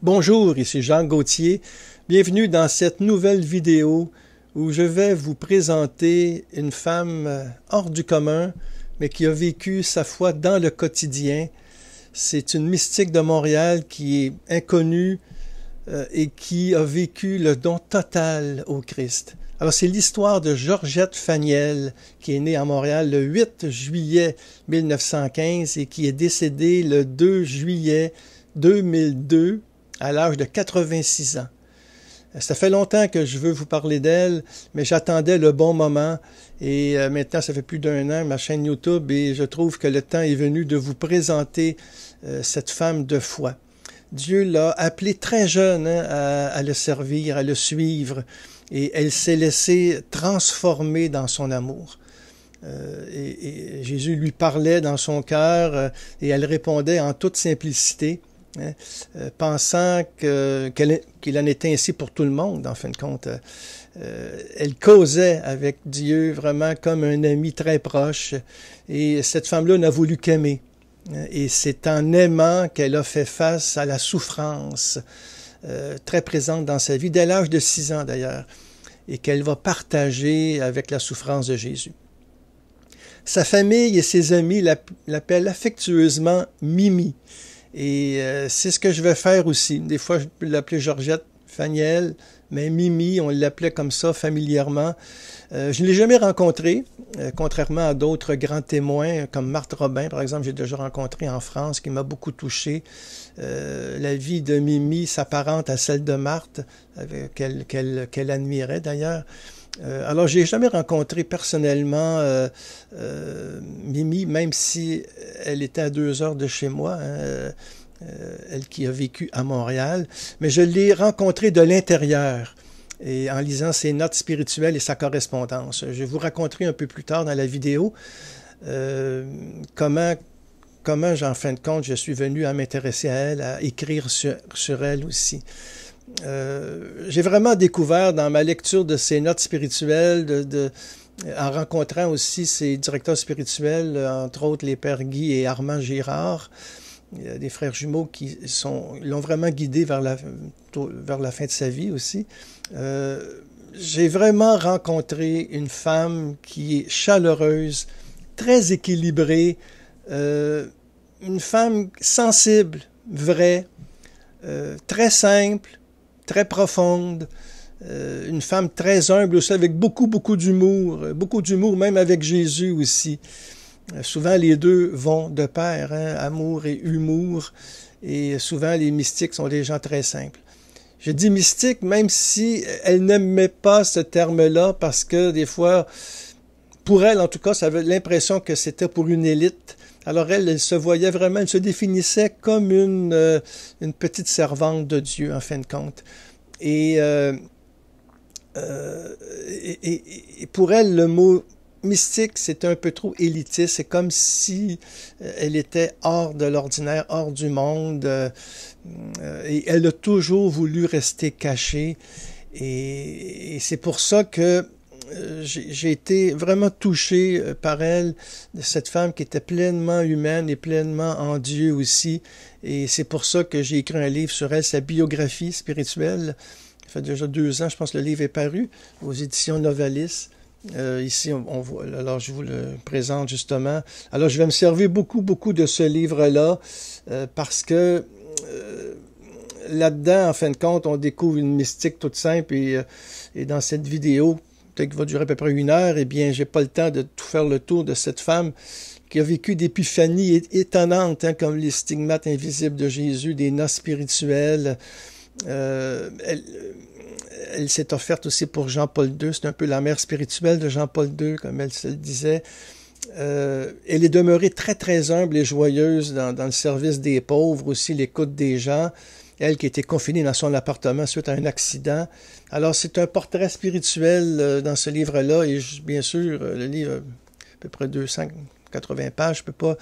Bonjour, ici Jean Gauthier. Bienvenue dans cette nouvelle vidéo où je vais vous présenter une femme euh, hors du commun, mais qui a vécu sa foi dans le quotidien. C'est une mystique de Montréal qui est inconnue euh, et qui a vécu le don total au Christ. Alors c'est l'histoire de Georgette Faniel qui est née à Montréal le 8 juillet 1915 et qui est décédée le 2 juillet 2002 à l'âge de 86 ans. Ça fait longtemps que je veux vous parler d'elle, mais j'attendais le bon moment. Et euh, maintenant, ça fait plus d'un an, ma chaîne YouTube, et je trouve que le temps est venu de vous présenter euh, cette femme de foi. Dieu l'a appelée très jeune hein, à, le servir, à le suivre, et elle s'est laissée transformer dans son amour. Euh, Jésus lui parlait dans son cœur, et elle répondait en toute simplicité. Hein, euh, pensant qu'il en était ainsi pour tout le monde, en fin de compte. Euh, euh, elle causait avec Dieu vraiment comme un ami très proche, et cette femme-là n'a voulu qu'aimer. Hein, et c'est en aimant qu'elle a fait face à la souffrance très présente dans sa vie, dès l'âge de six ans d'ailleurs, et qu'elle va partager avec la souffrance de Jésus. Sa famille et ses amis l'appellent affectueusement Mimi. Et euh, c'est ce que je vais faire aussi. Des fois, je peux l'appeler Georgette Fagnel, mais Mimi, on l'appelait comme ça familièrement. Euh, je ne l'ai jamais rencontré, euh, contrairement à d'autres grands témoins, comme Marthe Robin, par exemple, j'ai déjà rencontré en France, qui m'a beaucoup touché. la vie de Mimi s'apparente à celle de Marthe, qu'elle admirait d'ailleurs. Alors, euh, alors, j'ai jamais rencontré personnellement euh, euh, Mimi, même si elle était à deux heures de chez moi, hein, elle qui a vécu à Montréal, mais je l'ai rencontrée de l'intérieur et en lisant ses notes spirituelles et sa correspondance. Je vous raconterai un peu plus tard dans la vidéo comment comment, en fin de compte, je suis venu à m'intéresser à elle, à écrire sur elle aussi. Euh, j'ai vraiment découvert dans ma lecture de ces notes spirituelles, de, en rencontrant aussi ses directeurs spirituels, entre autres les pères Guy et Armand Girard, des frères jumeaux qui sont l'ont vraiment guidé vers la, vers la fin de sa vie aussi. Euh, j'ai vraiment rencontré une femme qui est chaleureuse, très équilibrée, euh, une femme sensible, vraie, très simple, très profonde, euh, une femme très humble aussi, avec beaucoup, beaucoup d'humour, euh, beaucoup d'humour même avec Jésus aussi. Euh, souvent, les deux vont de pair, hein, amour et humour, et souvent, les mystiques sont des gens très simples. Je dis mystique, même si elle n'aimait pas ce terme-là, parce que des fois, pour elle, en tout cas, ça avait l'impression que c'était pour une élite alors elle, se voyait vraiment, elle se définissait comme une, euh, petite servante de Dieu, en fin de compte. Euh, euh, et, pour elle, le mot mystique, c'est un peu trop élitiste. C'est comme si elle était hors de l'ordinaire, hors du monde. et elle a toujours voulu rester cachée. et c'est pour ça que euh, j'ai été vraiment touché euh, par elle, cette femme qui était pleinement humaine et pleinement en Dieu aussi. Et c'est pour ça que j'ai écrit un livre sur elle, sa biographie spirituelle. Ça fait déjà deux ans, je pense, le livre est paru aux éditions Novalis. Euh, ici, on, voit, alors je vous le présente justement. Alors, je vais me servir beaucoup, beaucoup de ce livre-là parce que là-dedans, en fin de compte, on découvre une mystique toute simple et, et dans cette vidéo qui va durer à peu près une heure, eh bien, j'ai pas le temps de tout faire le tour de cette femme qui a vécu d'épiphanies étonnantes, hein, comme les stigmates invisibles de Jésus, des noces spirituelles. Euh, euh, elle, s'est offerte aussi pour Jean-Paul II. C'est un peu la mère spirituelle de Jean-Paul II, comme elle se le disait. Euh, elle est demeurée très, très humble et joyeuse dans, dans le service des pauvres, aussi l'écoute des gens elle qui était confinée dans son appartement suite à un accident. Alors c'est un portrait spirituel euh, dans ce livre-là, et bien sûr, euh, le livre, euh, à peu près 280 pages, je ne peux pas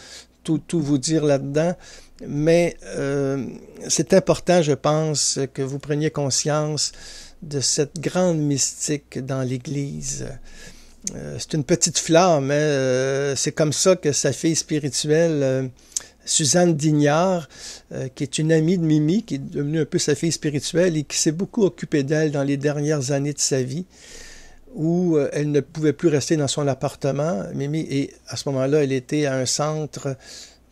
tout, vous dire là-dedans, mais c'est important, je pense, que vous preniez conscience de cette grande mystique dans l'Église. c'est une petite flamme, mais hein, c'est comme ça que sa fille spirituelle Suzanne Dignard, euh, qui est une amie de Mimi, qui est devenue un peu sa fille spirituelle et qui s'est beaucoup occupée d'elle dans les dernières années de sa vie, où euh, elle ne pouvait plus rester dans son appartement. Mimi, et à ce moment-là, elle était à un centre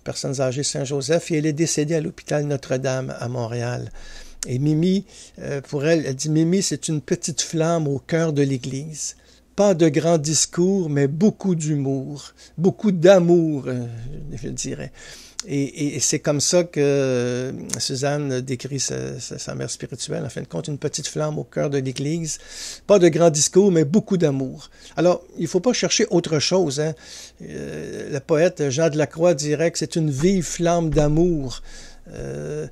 personnes âgées Saint-Joseph et elle est décédée à l'hôpital Notre-Dame à Montréal. Et Mimi, euh, pour elle, elle dit Mimi, c'est une petite flamme au cœur de l'Église pas de grands discours, mais beaucoup d'humour, beaucoup d'amour, je dirais. Et, c'est comme ça que euh, Suzanne décrit sa, mère spirituelle, en fin de compte, une petite flamme au cœur de l'Église. Pas de grands discours, mais beaucoup d'amour. Alors, il ne faut pas chercher autre chose. Hein. Euh, le poète Jean de la Croix dirait que c'est une vive flamme d'amour. Euh,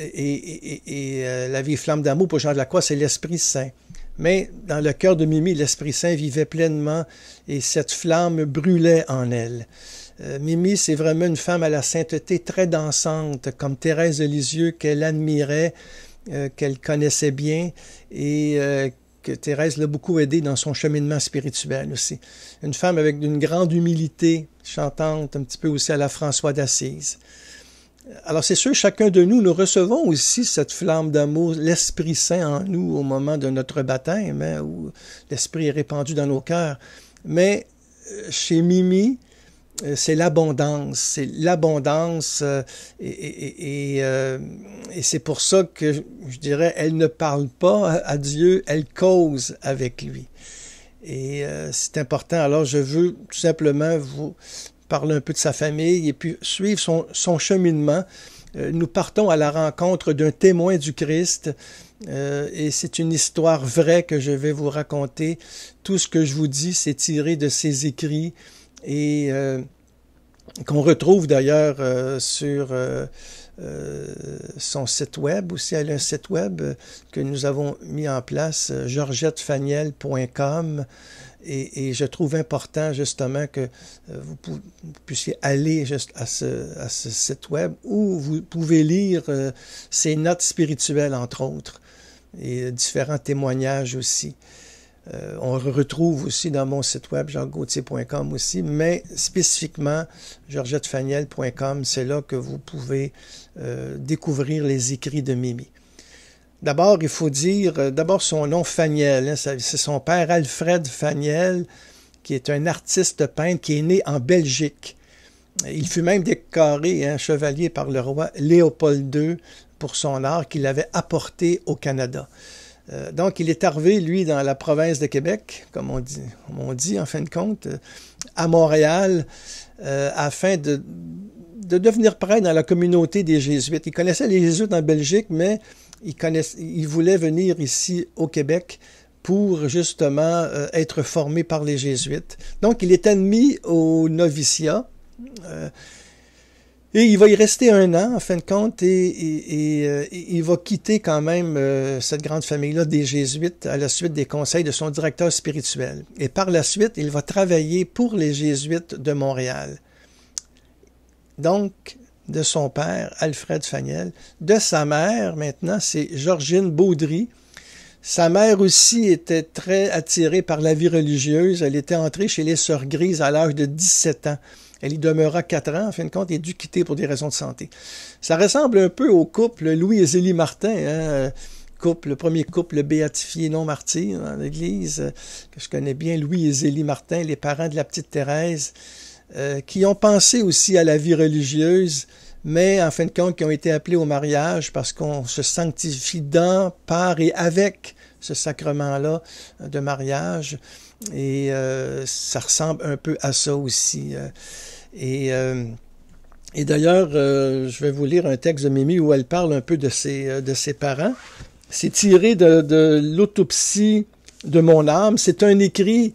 et, et la vive flamme d'amour pour Jean de la Croix, c'est l'Esprit Saint. Mais dans le cœur de Mimi, l'Esprit Saint vivait pleinement et cette flamme brûlait en elle. Euh, Mimi, c'est vraiment une femme à la sainteté très dansante, comme Thérèse de Lisieux qu'elle admirait, euh, qu'elle connaissait bien et euh, que Thérèse l'a beaucoup aidée dans son cheminement spirituel aussi. Une femme avec une grande humilité, chantante un petit peu aussi à la François d'Assise. Alors c'est sûr, chacun de nous, nous recevons aussi cette flamme d'amour, l'Esprit Saint en nous au moment de notre baptême, hein, où l'Esprit est répandu dans nos cœurs. Mais chez Mimi, euh, c'est l'abondance, c'est l'abondance euh, euh, et, c'est pour ça que je dirais, elle ne parle pas à Dieu, elle cause avec lui. Et c'est important. Alors je veux tout simplement vous parler un peu de sa famille et puis suivre son, cheminement. nous partons à la rencontre d'un témoin du Christ. et c'est une histoire vraie que je vais vous raconter. Tout ce que je vous dis, c'est tiré de ses écrits et euh, qu'on retrouve d'ailleurs euh, sur euh, son site web aussi. Elle a un site web que nous avons mis en place, georgettefaniel.com. Et, je trouve important justement que vous, puissiez aller juste à ce, site web où vous pouvez lire ses notes spirituelles, entre autres, et différents témoignages aussi. Euh, on retrouve aussi dans mon site web, jeangautier.com aussi, mais spécifiquement, georgettefaniel.com, c'est là que vous pouvez euh, découvrir les écrits de Mimi. D'abord, il faut dire, euh, d'abord son nom Faniel, hein, c'est son père Alfred Faniel, qui est un artiste peintre qui est né en Belgique. Il fut même décoré un hein, chevalier par le roi Léopold II pour son art qu'il avait apporté au Canada. Euh, donc, il est arrivé, lui, dans la province de Québec, comme on dit, on dit en fin de compte, euh, à Montréal, euh, afin de, devenir prêtre dans la communauté des Jésuites. Il connaissait les Jésuites en Belgique, mais il, il voulait venir ici au Québec pour justement être formé par les Jésuites. Donc, il est admis au noviciat. Et il va y rester un an, en fin de compte, et, euh, il va quitter quand même euh, cette grande famille-là des Jésuites à la suite des conseils de son directeur spirituel. Et par la suite, il va travailler pour les Jésuites de Montréal. Donc, de son père, Alfred Fagnel, de sa mère, maintenant, c'est Georgine Baudry. Sa mère aussi était très attirée par la vie religieuse. Elle était entrée chez les Sœurs Grises à l'âge de 17 ans. Elle y demeura quatre ans, en fin de compte, et dû quitter pour des raisons de santé. Ça ressemble un peu au couple Louis et Zélie Martin, hein, euh, couple, le premier couple béatifié non martyr dans l'Église, que je connais bien, Louis et Zélie Martin, les parents de la petite Thérèse, euh, qui ont pensé aussi à la vie religieuse, mais en fin de compte, qui ont été appelés au mariage parce qu'on se sanctifie dans, par et avec ce sacrement-là de mariage. Et euh, ça ressemble un peu à ça aussi. Euh. et euh, et d'ailleurs, je vais vous lire un texte de Mimi où elle parle un peu de ses, de ses parents. C'est tiré de, de l'autopsie de mon âme. C'est un écrit,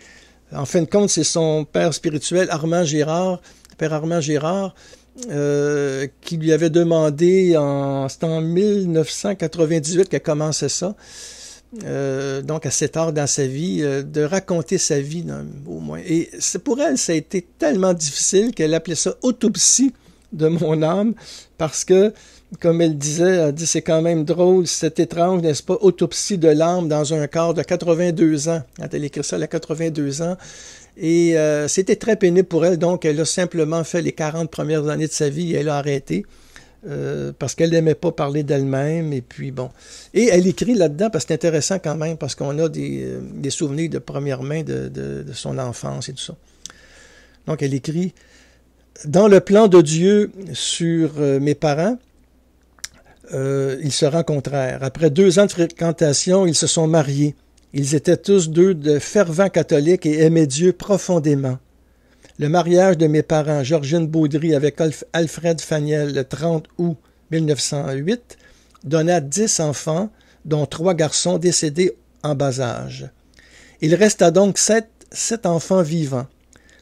en fin de compte, c'est son père spirituel, Armand Gérard, père Armand Gérard, qui lui avait demandé, en, c'était en 1998 qu'elle commençait ça, euh, donc à cet tard dans sa vie, euh, de raconter sa vie au moins. Et pour elle, ça a été tellement difficile qu'elle appelait ça autopsie de mon âme, parce que, comme elle disait, elle dit c'est quand même drôle, c'est étrange, n'est-ce pas, autopsie de l'âme dans un corps de 82 ans. elle a écrit ça, elle a 82 ans. Et euh, c'était très pénible pour elle, donc elle a simplement fait les 40 premières années de sa vie et elle a arrêté. Euh, parce qu'elle n'aimait pas parler d'elle-même. Et puis bon. Et elle écrit là-dedans parce que c'est intéressant quand même, parce qu'on a des, euh, souvenirs de première main de, son enfance et tout ça. Donc elle écrit Dans le plan de Dieu sur euh, mes parents, ils se rencontrèrent. Après deux ans de fréquentation, ils se sont mariés. Ils étaient tous deux de fervents catholiques et aimaient Dieu profondément. Le mariage de mes parents, Georgine Baudry avec Alfred Faniel le 30 août 1908, donna dix enfants, dont trois garçons décédés en bas âge. Il resta donc sept, sept enfants vivants.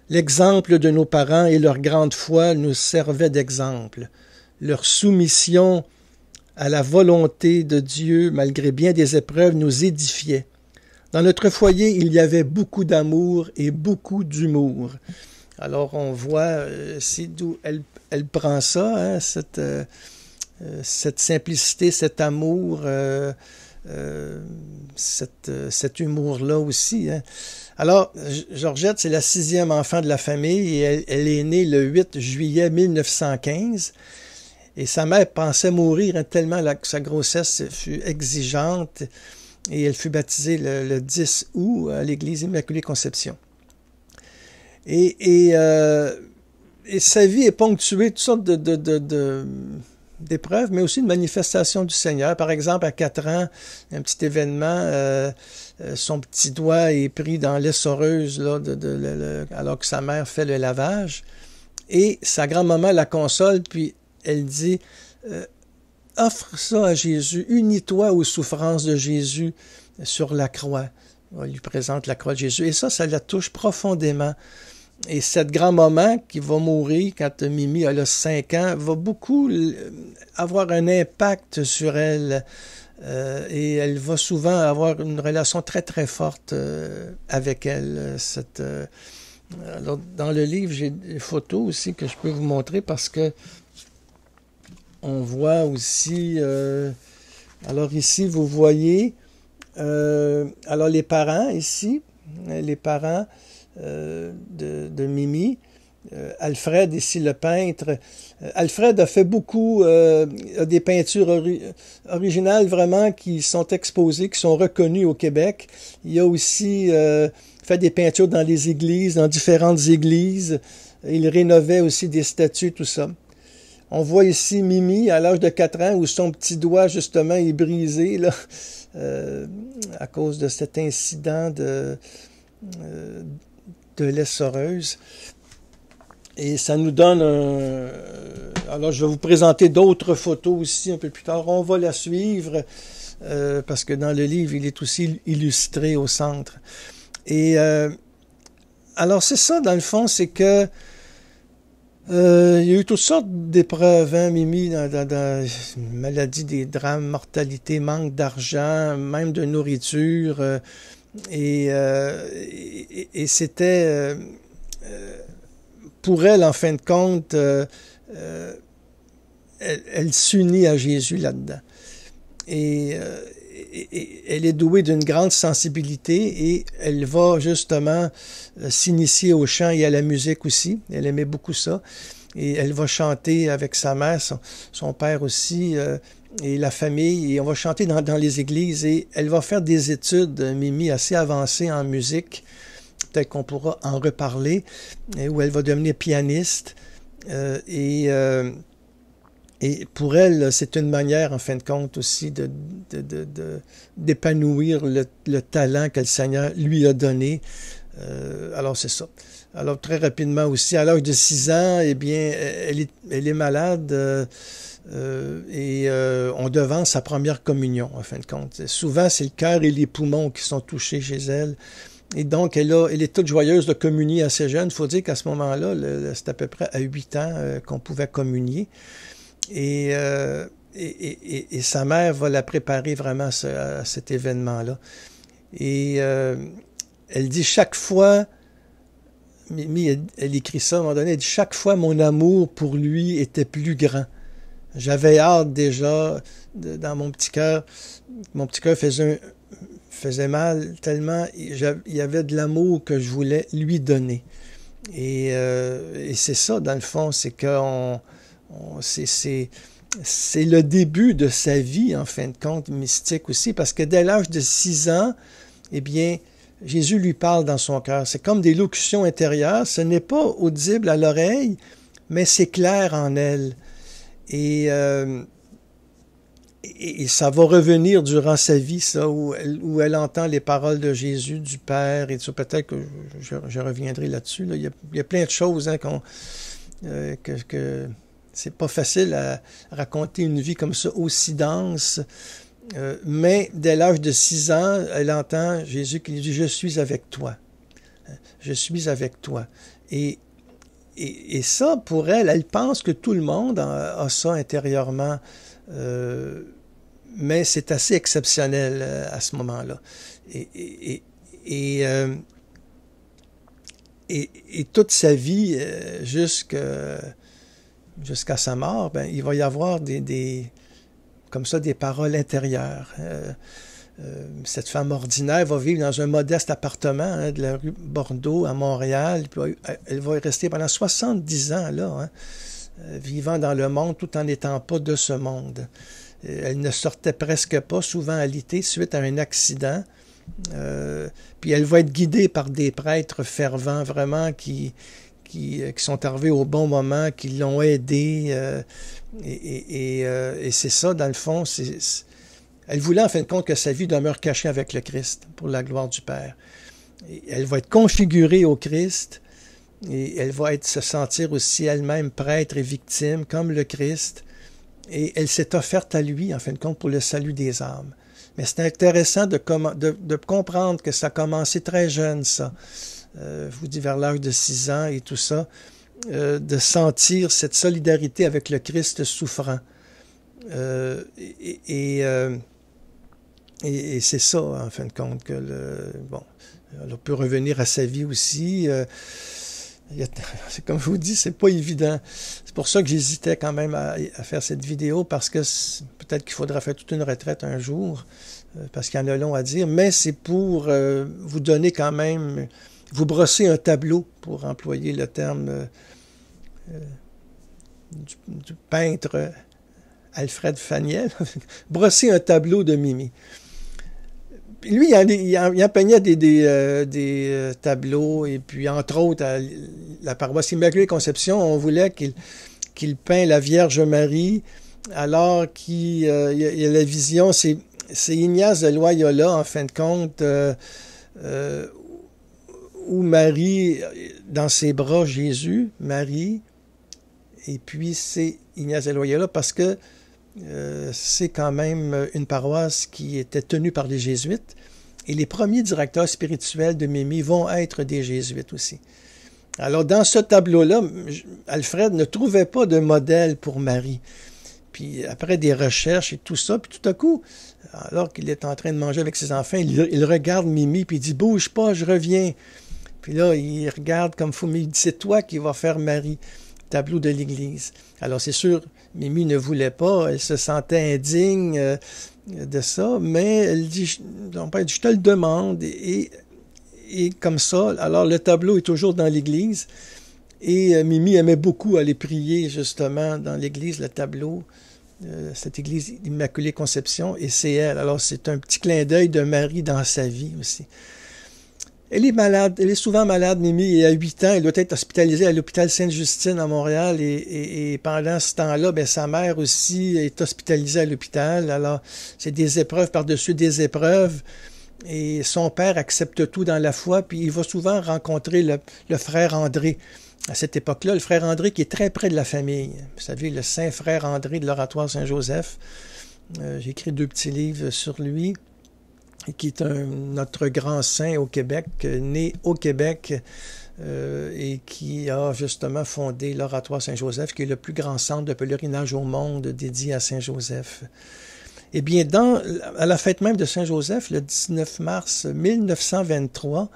L'exemple de nos parents et leur grande foi nous servaient d'exemple. Leur soumission à la volonté de Dieu, malgré bien des épreuves, nous édifiait. Dans notre foyer, il y avait beaucoup d'amour et beaucoup d'humour. Alors on voit, euh, si d'où elle, prend ça, hein, euh, euh, cette, simplicité, cet amour, cet humour-là aussi. Hein. Alors, Georgette, c'est la sixième enfant de la famille et elle, est née le 8 juillet 1915. Et sa mère pensait mourir hein, tellement que sa grossesse fut exigeante et elle fut baptisée le 10 août à l'église Immaculée Conception. Et, euh, et, sa vie est ponctuée de toutes sortes de, d'épreuves, mais aussi de manifestations du Seigneur. Par exemple, à quatre ans, un petit événement, euh, euh, son petit doigt est pris dans l'essoreuse de, alors que sa mère fait le lavage. Et sa grand-maman la console, puis elle dit Offre ça à Jésus, unis-toi aux souffrances de Jésus sur la croix. On lui présente la croix de Jésus. Et ça, ça la touche profondément. Et cette grand-maman qui va mourir quand Mimi a 5 ans va beaucoup euh, avoir un impact sur elle. Euh, et elle va souvent avoir une relation très très forte euh, avec elle. Cette, alors, dans le livre, j'ai des photos aussi que je peux vous montrer parce que on voit aussi. alors ici, vous voyez. alors les parents ici, les parents. Euh, de, Mimi. Euh, Alfred, ici le peintre. Euh, Alfred a fait beaucoup des peintures originales vraiment qui sont exposées, qui sont reconnues au Québec. Il a aussi fait des peintures dans les églises, dans différentes églises. Il rénovait aussi des statues, tout ça. On voit ici Mimi à l'âge de 4 ans où son petit doigt justement est brisé là, à cause de cet incident de de l'essoreuse. Et ça nous donne un... Alors, je vais vous présenter d'autres photos aussi un peu plus tard. On va la suivre euh, parce que dans le livre, il est aussi illustré au centre. Et euh, alors, c'est ça, dans le fond, c'est que euh, il y a eu toutes sortes d'épreuves, hein, Mimi, dans, maladie, des drames, mortalité, manque d'argent, même de nourriture, euh, et, c'était euh, euh, pour elle, en fin de compte, elle, s'unit à Jésus là-dedans. Et, elle est douée d'une grande sensibilité et elle va justement s'initier au chant et à la musique aussi. Elle aimait beaucoup ça. Et elle va chanter avec sa mère, son père aussi et la famille, et on va chanter dans, les églises, et elle va faire des études, Mimi, assez avancées en musique, peut-être qu'on pourra en reparler, où elle va devenir pianiste, euh, et, euh, et pour elle, c'est une manière, en fin de compte, aussi de, d'épanouir le, talent que le Seigneur lui a donné. Euh, alors, c'est ça. Alors, très rapidement aussi, à l'âge de 6 ans, eh bien, elle est malade. Euh, et euh, on devance sa première communion, en fin de compte. Souvent, c'est le cœur et les poumons qui sont touchés chez elle. Et donc, elle, est toute joyeuse de communier à ses jeunes. Il faut dire qu'à ce moment-là, c'est à peu près à 8 ans euh, qu'on pouvait communier. Et, sa mère va la préparer vraiment à, cet événement-là. Et elle dit chaque fois Mimi, elle, écrit ça à un moment donné, elle dit Chaque fois, mon amour pour lui était plus grand. J'avais hâte déjà, dans mon petit cœur, mon petit cœur faisait, mal tellement, il y avait de l'amour que je voulais lui donner. Et, euh, c'est ça, dans le fond, c'est que c'est le début de sa vie, en fin de compte, mystique aussi, parce que dès l'âge de 6 ans, eh bien, Jésus lui parle dans son cœur. C'est comme des locutions intérieures. Ce n'est pas audible à l'oreille, mais c'est clair en elle. Euh, et, ça va revenir durant sa vie, ça, où elle, entend les paroles de Jésus, du Père, et tout Peut-être que je, reviendrai là-dessus. Il, y a plein de choses hein, euh, que, c'est pas facile à raconter une vie comme ça aussi dense. Euh, mais dès l'âge de six ans, elle entend Jésus qui lui dit Je suis avec toi. Je suis avec toi. Et et, ça, pour elle, elle pense que tout le monde a, ça intérieurement. Euh, mais c'est assez exceptionnel euh, à ce moment-là. Et, et, et, euh, toute sa vie, jusqu'à sa mort, ben, il va y avoir des, comme ça des paroles intérieures. Euh, cette femme ordinaire va vivre dans un modeste appartement hein, de la rue Bordeaux à Montréal. elle va y rester pendant 70 ans, là, hein, euh, vivant dans le monde tout en n'étant pas de ce monde. Euh, elle ne sortait presque pas, souvent à l'été, suite à un accident. puis elle va être guidée par des prêtres fervents, vraiment, qui, qui, sont arrivés au bon moment, qui l'ont aidée. et, et c'est ça, dans le fond, c'est elle voulait en fin de compte que sa vie demeure cachée avec le Christ pour la gloire du Père. elle va être configurée au Christ et elle va être, se sentir aussi elle-même prêtre et victime comme le Christ. Et elle s'est offerte à lui, en fin de compte, pour le salut des âmes. Mais c'est intéressant de, comprendre que ça a commencé très jeune, ça. Euh, je vous dis vers l'âge de 6 ans et tout ça. Euh, de sentir cette solidarité avec le Christ souffrant. Euh, et, et, c'est ça, en fin de compte, que le, bon, on peut revenir à sa vie aussi. Euh, c'est comme je vous dis, c'est pas évident. C'est pour ça que j'hésitais quand même à, faire cette vidéo parce que peut-être qu'il faudra faire toute une retraite un jour euh, parce qu'il y en a long à dire, mais c'est pour euh, vous donner quand même, vous brosser un tableau pour employer le terme du, du, peintre Alfred Faniel, brosser un tableau de Mimi lui, il, il, il des, euh, euh, tableaux, et puis entre autres, à la paroisse Immaculée Conception, on voulait qu'il qu'il peint la Vierge Marie, alors qu'il euh, y, a la vision, c'est Ignace de Loyola, en fin de compte, où Marie, dans ses bras, Jésus, Marie, et puis c'est Ignace de Loyola, parce que euh, c'est quand même euh, une paroisse qui était tenue par les jésuites. Et les premiers directeurs spirituels de Mimi vont être des jésuites aussi. Alors dans ce tableau-là, Alfred ne trouvait pas de modèle pour Marie. Puis après des recherches et tout ça, puis tout à coup, alors qu'il est en train de manger avec ses enfants, il, regarde Mimi, puis il dit Bouge pas, je reviens. Puis là, il regarde comme fou, mais il dit C'est toi qui vas faire Marie, tableau de l'Église. Alors c'est sûr, Mimi ne voulait pas, elle se sentait indigne euh, de ça, mais elle dit, je, je te le demande, et, comme ça, alors le tableau est toujours dans l'église, et euh, Mimi aimait beaucoup aller prier justement dans l'église, le tableau, euh, cette église Immaculée Conception, et c'est elle. Alors c'est un petit clin d'œil de Marie dans sa vie aussi. Elle est malade, elle est souvent malade, Mimi, Elle a huit ans, elle doit être hospitalisée à l'hôpital Sainte-Justine à Montréal. Et, pendant ce temps-là, ben, sa mère aussi est hospitalisée à l'hôpital. Alors, c'est des épreuves par-dessus des épreuves. Et son père accepte tout dans la foi, puis il va souvent rencontrer le, frère André. À cette époque-là, le frère André qui est très près de la famille. Vous savez, le Saint-Frère André de l'Oratoire Saint-Joseph. Euh, j'ai écrit deux petits livres sur lui qui est un, notre grand saint au Québec, né au Québec euh, et qui a justement fondé l'Oratoire Saint-Joseph, qui est le plus grand centre de pèlerinage au monde dédié à Saint-Joseph. Eh bien, dans, à la fête même de Saint-Joseph, le 19 mars 1923,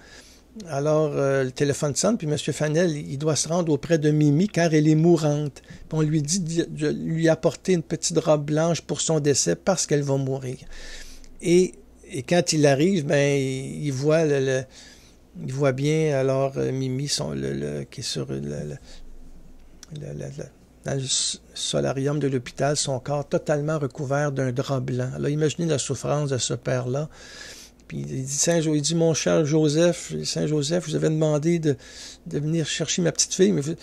alors euh, le téléphone sonne, puis M. Fanel, il doit se rendre auprès de Mimi car elle est mourante. Puis on lui dit de lui apporter une petite robe blanche pour son décès parce qu'elle va mourir. Et et quand il arrive, ben, il, voit le, il voit bien alors euh, Mimi son, le, qui est sur le, le solarium de l'hôpital, son corps totalement recouvert d'un drap blanc. Alors imaginez la souffrance de ce père-là. Puis il dit, Saint, il dit, mon cher Joseph, Saint Joseph, vous avez demandé de, de, venir chercher ma petite fille, mais vous, ne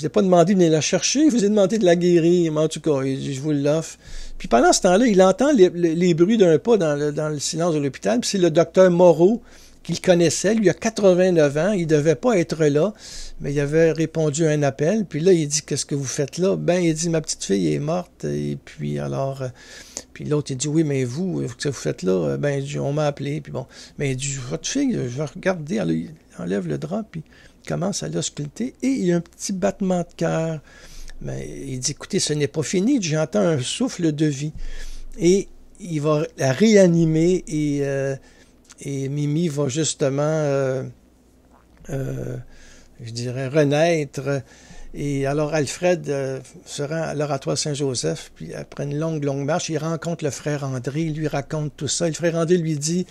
vous pas demandé de venir la chercher, vous ai demandé de la guérir, mais en tout cas, il dit, je vous l'offre. Puis pendant ce temps-là, il entend les, bruits d'un pas dans le, dans le, silence de l'hôpital, puis c'est le docteur Moreau qu'il connaissait. Lui a 89 ans, il devait pas être là, mais il avait répondu à un appel. Puis là, il dit qu'est-ce que vous faites là Ben, il dit ma petite fille est morte. Et puis alors, euh, puis l'autre il dit oui, mais vous, euh, qu'est-ce que vous faites là euh, Ben, dit, on m'a appelé. Puis bon, mais il dit votre fille, je vais regarder. Alors, il enlève le drap puis il commence à l'ausculter et il y a un petit battement de cœur. Mais il dit écoutez, ce n'est pas fini. J'entends un souffle de vie et il va la réanimer et et Mimi va justement, euh, euh, je dirais, renaître. Et alors Alfred sera euh, se rend à l'oratoire Saint-Joseph, puis après une longue, longue marche, il rencontre le frère André, il lui raconte tout ça. le frère André lui dit,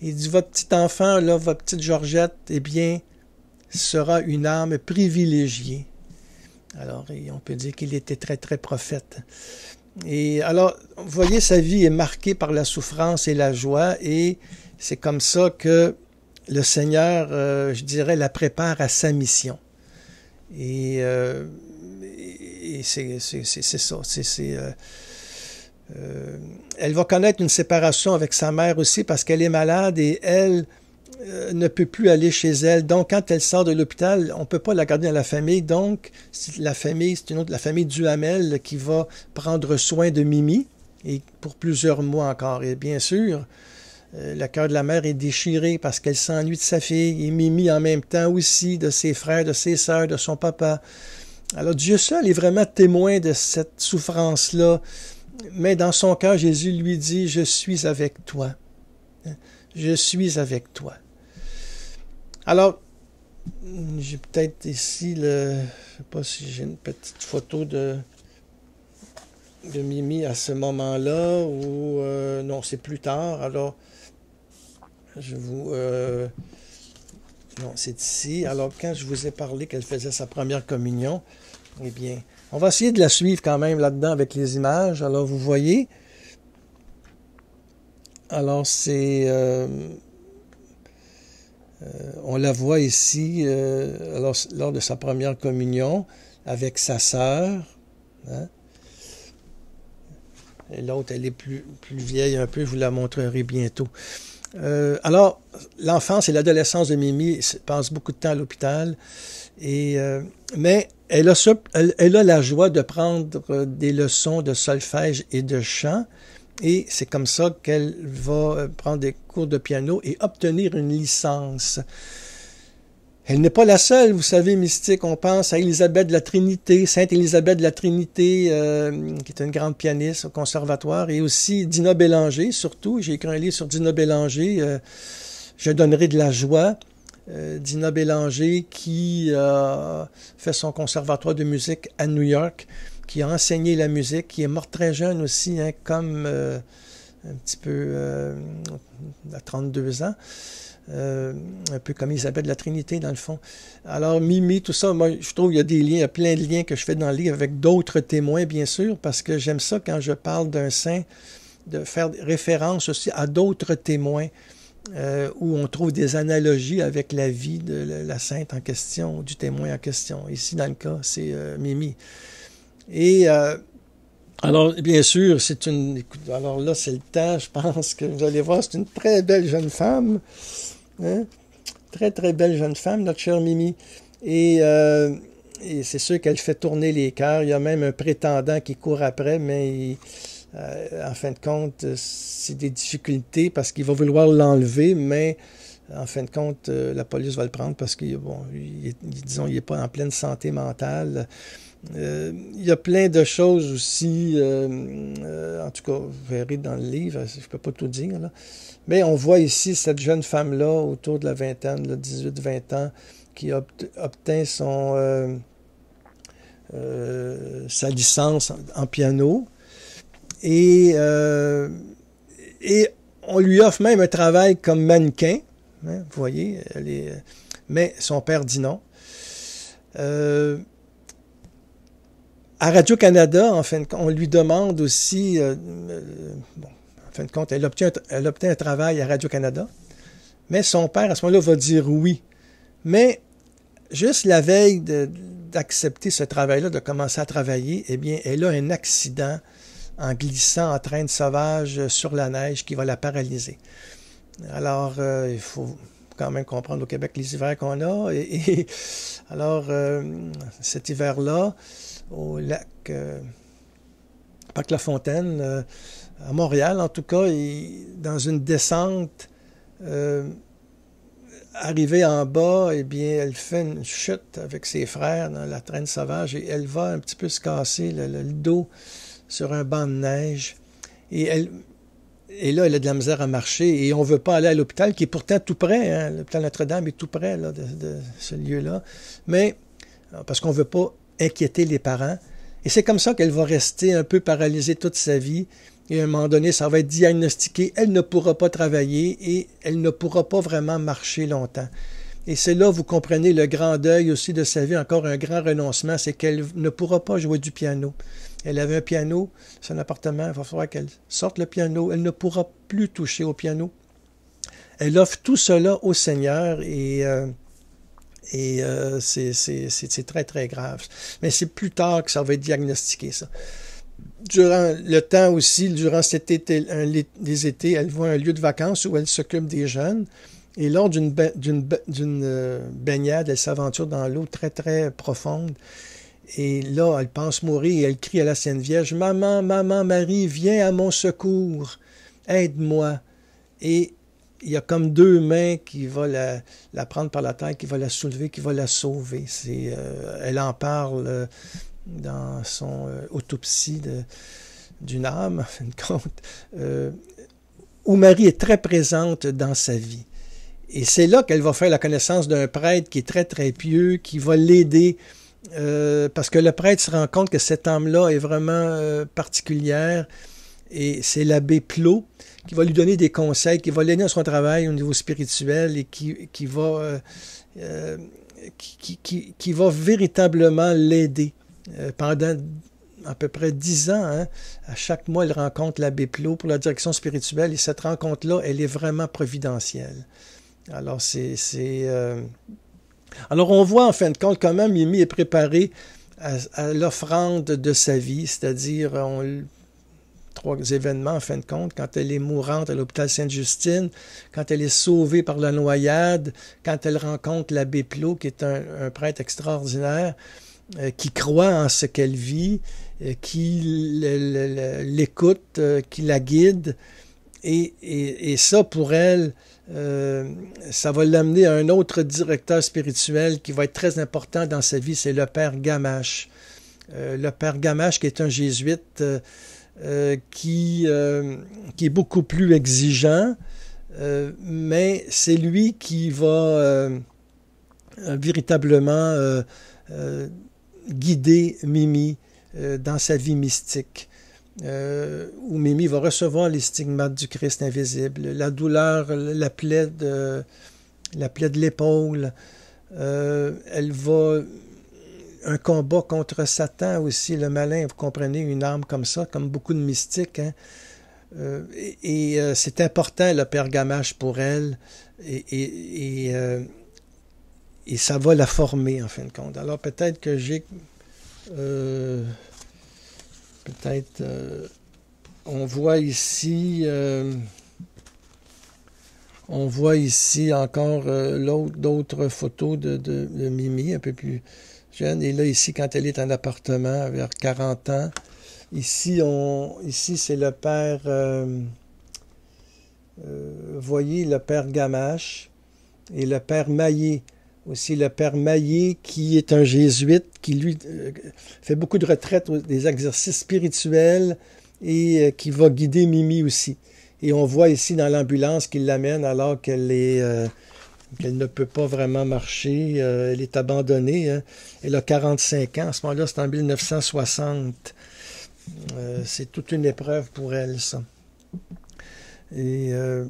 il dit, votre petit enfant, là, votre petite Georgette, eh bien, sera une âme privilégiée. Alors, on peut dire qu'il était très, très prophète. Et alors, vous voyez, sa vie est marquée par la souffrance et la joie, et c'est comme ça que le Seigneur, euh, je dirais, la prépare à sa mission. Et, euh, c'est ça. Euh, elle va connaître une séparation avec sa mère aussi parce qu'elle est malade et elle ne peut plus aller chez elle. Donc, quand elle sort de l'hôpital, on ne peut pas la garder dans la famille. Donc, c'est la famille, c'est une autre, la famille Duhamel qui va prendre soin de Mimi et pour plusieurs mois encore. Et bien sûr, euh, le cœur de la mère est déchiré parce qu'elle s'ennuie de sa fille et Mimi en même temps aussi, de ses frères, de ses sœurs, de son papa. Alors Dieu seul est vraiment témoin de cette souffrance-là, mais dans son cœur, Jésus lui dit, je suis avec toi. Je suis avec toi. Alors, j'ai peut-être ici le. Je sais pas si j'ai une petite photo de, de Mimi à ce moment-là ou euh, non, c'est plus tard. Alors, je vous. Euh, non, c'est ici. Alors, quand je vous ai parlé qu'elle faisait sa première communion, eh bien, on va essayer de la suivre quand même là-dedans avec les images. Alors, vous voyez. Alors, c'est. Euh, euh, on la voit ici lors de sa première communion avec sa sœur. Hein. L'autre, elle est plus, plus vieille un peu, je vous la montrerai bientôt. Euh, alors, l'enfance et l'adolescence de Mimi passent beaucoup de temps à l'hôpital, et, euh, mais elle a, elle a, la joie de prendre euh, des leçons de solfège et de chant, et c'est comme ça qu'elle va prendre des cours de piano et obtenir une licence. Elle n'est pas la seule, vous savez, mystique. On pense à Élisabeth de la Trinité, Sainte Élisabeth de la Trinité, euh, qui est une grande pianiste au conservatoire, et aussi Dina Bélanger, surtout. J'ai écrit un livre sur Dina Bélanger, euh, Je donnerai de la joie. Dino euh, Dina Bélanger, qui fait son conservatoire de musique à New York, qui a enseigné la musique, qui est morte très jeune aussi, hein, comme un petit peu à 32 ans. Euh, un peu comme Isabelle de la Trinité, dans le fond. Alors, Mimi, tout ça, moi, je trouve qu'il y a des liens, il y a plein de liens que je fais dans le livre avec d'autres témoins, bien sûr, parce que j'aime ça quand je parle d'un saint, de faire référence aussi à d'autres témoins. Euh, où on trouve des analogies avec la vie de la sainte en question, du témoin en question. Ici, dans le cas, c'est euh, Mimi. Et alors, bien sûr, c'est une. alors là, c'est le temps, je pense que vous allez voir, c'est une très belle jeune femme. Hein? Très, très belle jeune femme, notre chère Mimi. Euh, et, c'est sûr qu'elle fait tourner les cœurs. Il y a même un prétendant qui court après, mais euh, en fin de compte, c'est des difficultés parce qu'il va vouloir l'enlever, mais en fin de compte, euh, la police va le prendre parce qu'il, bon, disons, il n'est pas en pleine santé mentale. Euh, il y a plein de choses aussi, euh, euh, en tout cas, vous verrez dans le livre, je ne peux pas tout dire, là. mais on voit ici cette jeune femme-là, autour de la vingtaine, de 18-20 ans, qui obtint son, sa licence en, piano. Et, et on lui offre même un travail comme mannequin. Hein, vous voyez, elle mais son père dit non. Euh, à Radio-Canada, en fin de, on lui demande aussi, euh, euh, bon, en fin de compte, elle obtient, un travail à Radio-Canada, mais son père, à ce moment-là, va dire oui. Mais juste la veille d'accepter ce travail-là, de commencer à travailler, eh bien, elle a un accident en glissant en train de sauvage sur la neige qui va la paralyser. Alors, euh, il faut quand même comprendre au Québec les hivers qu'on a. Et, alors, cet hiver-là, au lac, euh, Parc La Fontaine, euh, à Montréal en tout cas, dans une descente, euh, arrivée en bas, eh bien, elle fait une chute avec ses frères dans la traîne sauvage et elle va un petit peu se casser le, dos sur un banc de neige. Et elle, et là, elle a de la misère à marcher et on ne veut pas aller à l'hôpital qui est pourtant tout près. Hein. L'hôpital Notre-Dame est tout près de, de, ce lieu-là. Mais parce qu'on ne veut pas inquiéter les parents. Et c'est comme ça qu'elle va rester un peu paralysée toute sa vie. Et à un moment donné, ça va être diagnostiqué. Elle ne pourra pas travailler et elle ne pourra pas vraiment marcher longtemps. Et c'est là, vous comprenez, le grand deuil aussi de sa vie, encore un grand renoncement, c'est qu'elle ne pourra pas jouer du piano. Elle avait un piano, son appartement, il va falloir qu'elle sorte le piano. Elle ne pourra plus toucher au piano. Elle offre tout cela au Seigneur et euh, et euh, c'est très, très grave. Mais c'est plus tard que ça va être diagnostiqué, ça. Durant le temps aussi, durant cet été, les étés, elle voit un lieu de vacances où elle s'occupe des jeunes. Et lors d'une euh, baignade, elle s'aventure dans l'eau très, très profonde. Et là, elle pense mourir et elle crie à la Sainte Vierge, Maman, Maman, Marie, viens à mon secours, aide-moi. Et il y a comme deux mains qui vont la, prendre par la tête, qui vont la soulever, qui vont la sauver. C'est, euh, elle en parle euh, dans son euh, autopsie d'une âme, en fin de compte, où Marie est très présente dans sa vie. Et c'est là qu'elle va faire la connaissance d'un prêtre qui est très très pieux, qui va l'aider. parce que le prêtre se rend compte que cette âme-là est vraiment particulière, et c'est l'abbé Plot, qui va lui donner des conseils, qui va l'aider dans son travail au niveau spirituel et qui, va, euh, euh, qui, va véritablement l'aider euh, pendant à peu près dix ans. Hein, à chaque mois, elle rencontre l'abbé Plot pour la direction spirituelle et cette rencontre-là, elle est vraiment providentielle. Alors, c'est. Alors, on voit en fin de compte comment Mimi est préparée à, l'offrande de sa vie, c'est-à-dire, on trois événements en fin de compte, quand elle est mourante à l'hôpital Sainte-Justine, quand elle est sauvée par la noyade, quand elle rencontre l'abbé Plot, qui est un, prêtre extraordinaire, euh, qui croit en ce qu'elle vit, euh, qui l'écoute, euh, qui la guide. Et, et, et ça, pour elle, ça va l'amener à un autre directeur spirituel qui va être très important dans sa vie, c'est le père Gamache. le père Gamache, qui est un jésuite euh, qui, euh, qui, est beaucoup plus exigeant, euh, mais c'est lui qui va véritablement guider Mimi dans sa vie mystique. où Mimi va recevoir les stigmates du Christ invisible, la douleur, la plaie de, la plaie de l'épaule. elle va un combat contre Satan aussi, le malin, vous comprenez, une arme comme ça, comme beaucoup de mystiques. Hein? Euh, et, euh, c'est important le pergamage pour elle, et, euh, et, ça va la former en fin de compte. Alors peut-être que j'ai... peut-être... on voit ici... on voit ici encore d'autres photos de, de Mimi, un peu plus et là, ici, quand elle est en appartement, vers 40 ans, ici, on, ici c'est le père, euh, euh, voyez, le père Gamache et le père Maillé. Aussi le père Maillé, qui est un jésuite, qui lui euh, fait beaucoup de retraites, des exercices spirituels et qui va guider Mimi aussi. Et on voit ici dans l'ambulance qu'il l'amène alors qu'elle est qu'elle ne peut pas vraiment marcher, euh, elle est abandonnée. Hein. Elle a 45 ans, à ce moment-là, c'est en 1960. Euh, c'est toute une épreuve pour elle, ça. Et euh,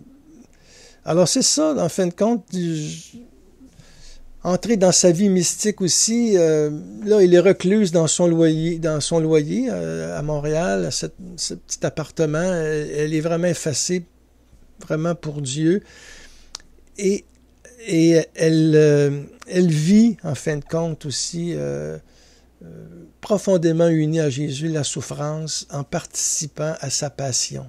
alors c'est ça, en fin de compte, entrer dans sa vie mystique aussi. là, il est recluse dans son loyer, dans son loyer à Montréal, à ce petit appartement. Elle, elle, est vraiment effacée, vraiment pour Dieu. Et et euh, elle, vit, en fin de compte aussi, euh, euh, profondément unie à Jésus, la souffrance, en participant à sa passion,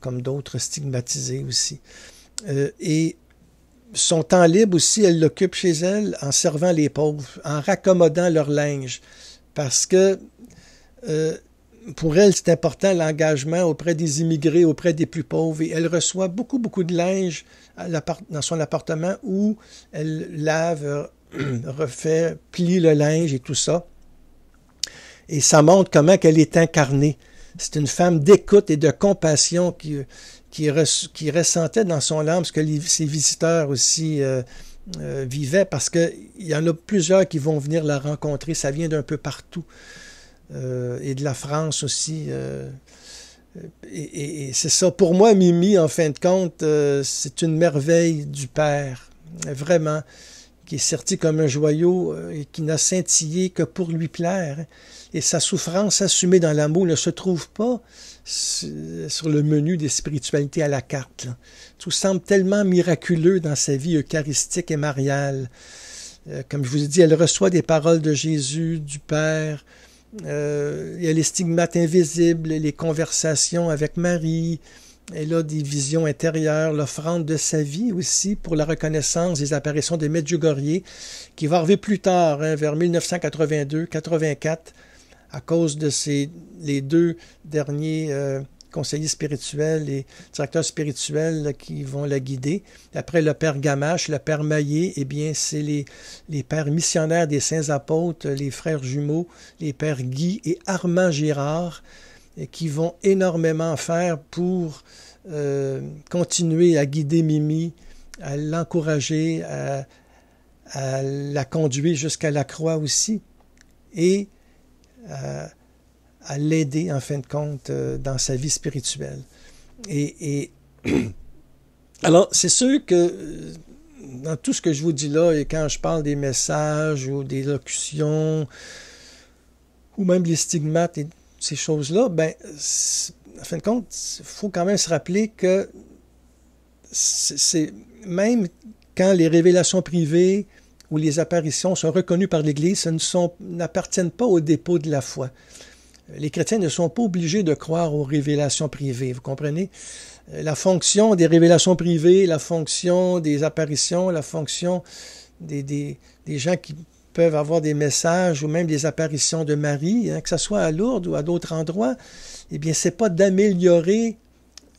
comme d'autres stigmatisés aussi. et son temps libre aussi, elle l'occupe chez elle en servant les pauvres, en raccommodant leur linge, parce que pour elle, c'est important l'engagement auprès des immigrés, auprès des plus pauvres, et elle reçoit beaucoup, beaucoup de linge dans son appartement où elle lave, euh, refait, plie le linge et tout ça. Et ça montre comment qu'elle est incarnée. C'est une femme d'écoute et de compassion qui, qui, ressentait dans son âme ce que ses visiteurs aussi euh, euh, vivaient, parce qu'il y en a plusieurs qui vont venir la rencontrer. Ça vient d'un peu partout. et de la France aussi et, c'est ça. Pour moi, Mimi, en fin de compte, euh, c'est une merveille du Père, vraiment, qui est sorti comme un joyau euh, et qui n'a scintillé que pour lui plaire. Et sa souffrance assumée dans l'amour ne se trouve pas sur le menu des spiritualités à la carte. Tout semble tellement miraculeux dans sa vie eucharistique et mariale. Euh, comme je vous ai dit, elle reçoit des paroles de Jésus, du Père, euh, il y a les stigmates invisibles, les conversations avec Marie. et a des visions intérieures, l'offrande de sa vie aussi pour la reconnaissance des apparitions de Medjugorje, qui va arriver plus tard, hein, vers 1982-84, à cause de ces les deux derniers euh, conseillers spirituels et directeurs spirituels qui vont la guider. Après, le père Gamache, le père Maillet, eh bien, c'est les, les pères missionnaires des saints apôtres, les frères jumeaux, les pères Guy et Armand Gérard eh, qui vont énormément faire pour euh, continuer à guider Mimi, à l'encourager, à, la conduire jusqu'à la croix aussi. Et euh, à l'aider en fin de compte euh, dans sa vie spirituelle. Et, alors, c'est sûr que euh, dans tout ce que je vous dis là, et quand je parle des messages ou des locutions, ou même les stigmates et ces choses-là, ben, en fin de compte, il faut quand même se rappeler que c'est même quand les révélations privées ou les apparitions sont reconnues par l'Église, ça ne sont, n'appartiennent pas au dépôt de la foi. Les chrétiens ne sont pas obligés de croire aux révélations privées, vous comprenez euh, La fonction des révélations privées, la fonction des apparitions, la fonction des, gens qui peuvent avoir des messages ou même des apparitions de Marie, hein, que ce soit à Lourdes ou à d'autres endroits, eh bien, c'est pas d'améliorer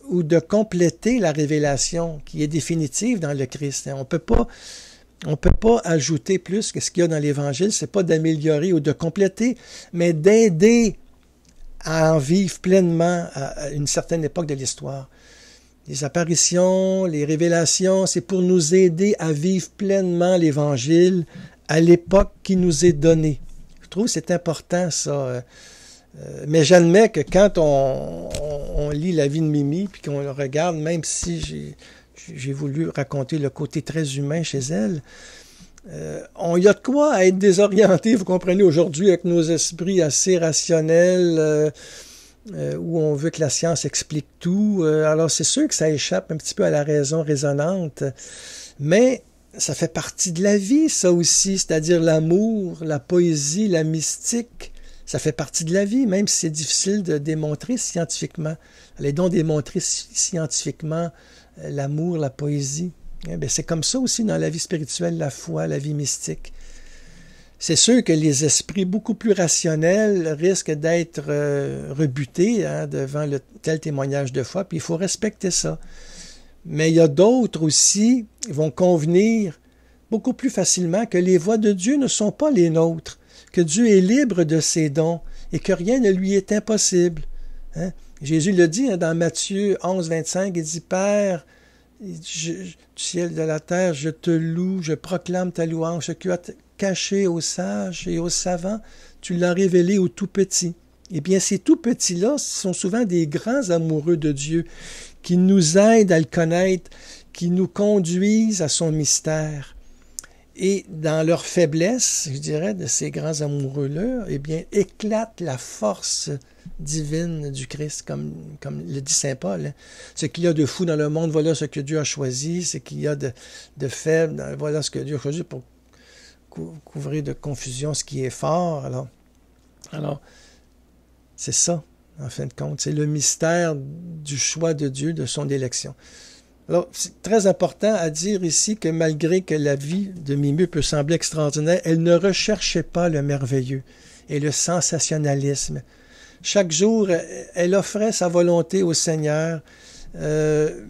ou de compléter la révélation qui est définitive dans le Christ. Hein. On peut pas, on peut pas ajouter plus que ce qu'il y a dans l'Évangile. C'est pas d'améliorer ou de compléter, mais d'aider à en vivre pleinement à une certaine époque de l'histoire. Les apparitions, les révélations, c'est pour nous aider à vivre pleinement l'Évangile à l'époque qui nous est donnée. Je trouve que c'est important ça. Euh, euh, mais j'admets que quand on, lit la vie de Mimi, puis qu'on le regarde, même si j'ai voulu raconter le côté très humain chez elle, euh, on y a de quoi être désorienté, vous comprenez, aujourd'hui, avec nos esprits assez rationnels, euh, euh, où on veut que la science explique tout. alors, c'est sûr que ça échappe un petit peu à la raison résonante, mais ça fait partie de la vie, ça aussi, c'est-à-dire l'amour, la poésie, la mystique. Ça fait partie de la vie, même si c'est difficile de démontrer scientifiquement. Allez donc démontrer scientifiquement l'amour, la poésie. Eh c'est comme ça aussi dans la vie spirituelle, la foi, la vie mystique. C'est sûr que les esprits beaucoup plus rationnels risquent d'être euh, rebutés hein, devant le, tel témoignage de foi, puis il faut respecter ça. Mais il y a d'autres aussi qui vont convenir beaucoup plus facilement que les voies de Dieu ne sont pas les nôtres, que Dieu est libre de ses dons et que rien ne lui est impossible. Hein. Jésus le dit hein, dans Matthieu 11, 25, il dit Père, du ciel de la terre, je te loue, je proclame ta louange. Ce que tu as caché aux sages et aux savants, tu l'as révélé aux tout petits. Eh bien, ces tout petits-là sont souvent des grands amoureux de Dieu qui nous aident à le connaître, qui nous conduisent à son mystère et dans leur faiblesse, je dirais, de ces grands amoureux-là, eh bien, éclate la force divine du Christ, comme, le dit Saint Paul. Hein. Ce qu'il y a de fou dans le monde, voilà ce que Dieu a choisi. Ce qu'il y a de, faible, voilà ce que Dieu a choisi pour couvrir de confusion ce qui est fort. Alors, alors c'est ça, en fin de compte. C'est le mystère du choix de Dieu, de son élection. Alors, c'est très important à dire ici que malgré que la vie de Mimu peut sembler extraordinaire, elle ne recherchait pas le merveilleux et le sensationnalisme. Chaque jour, elle offrait sa volonté au Seigneur. Euh,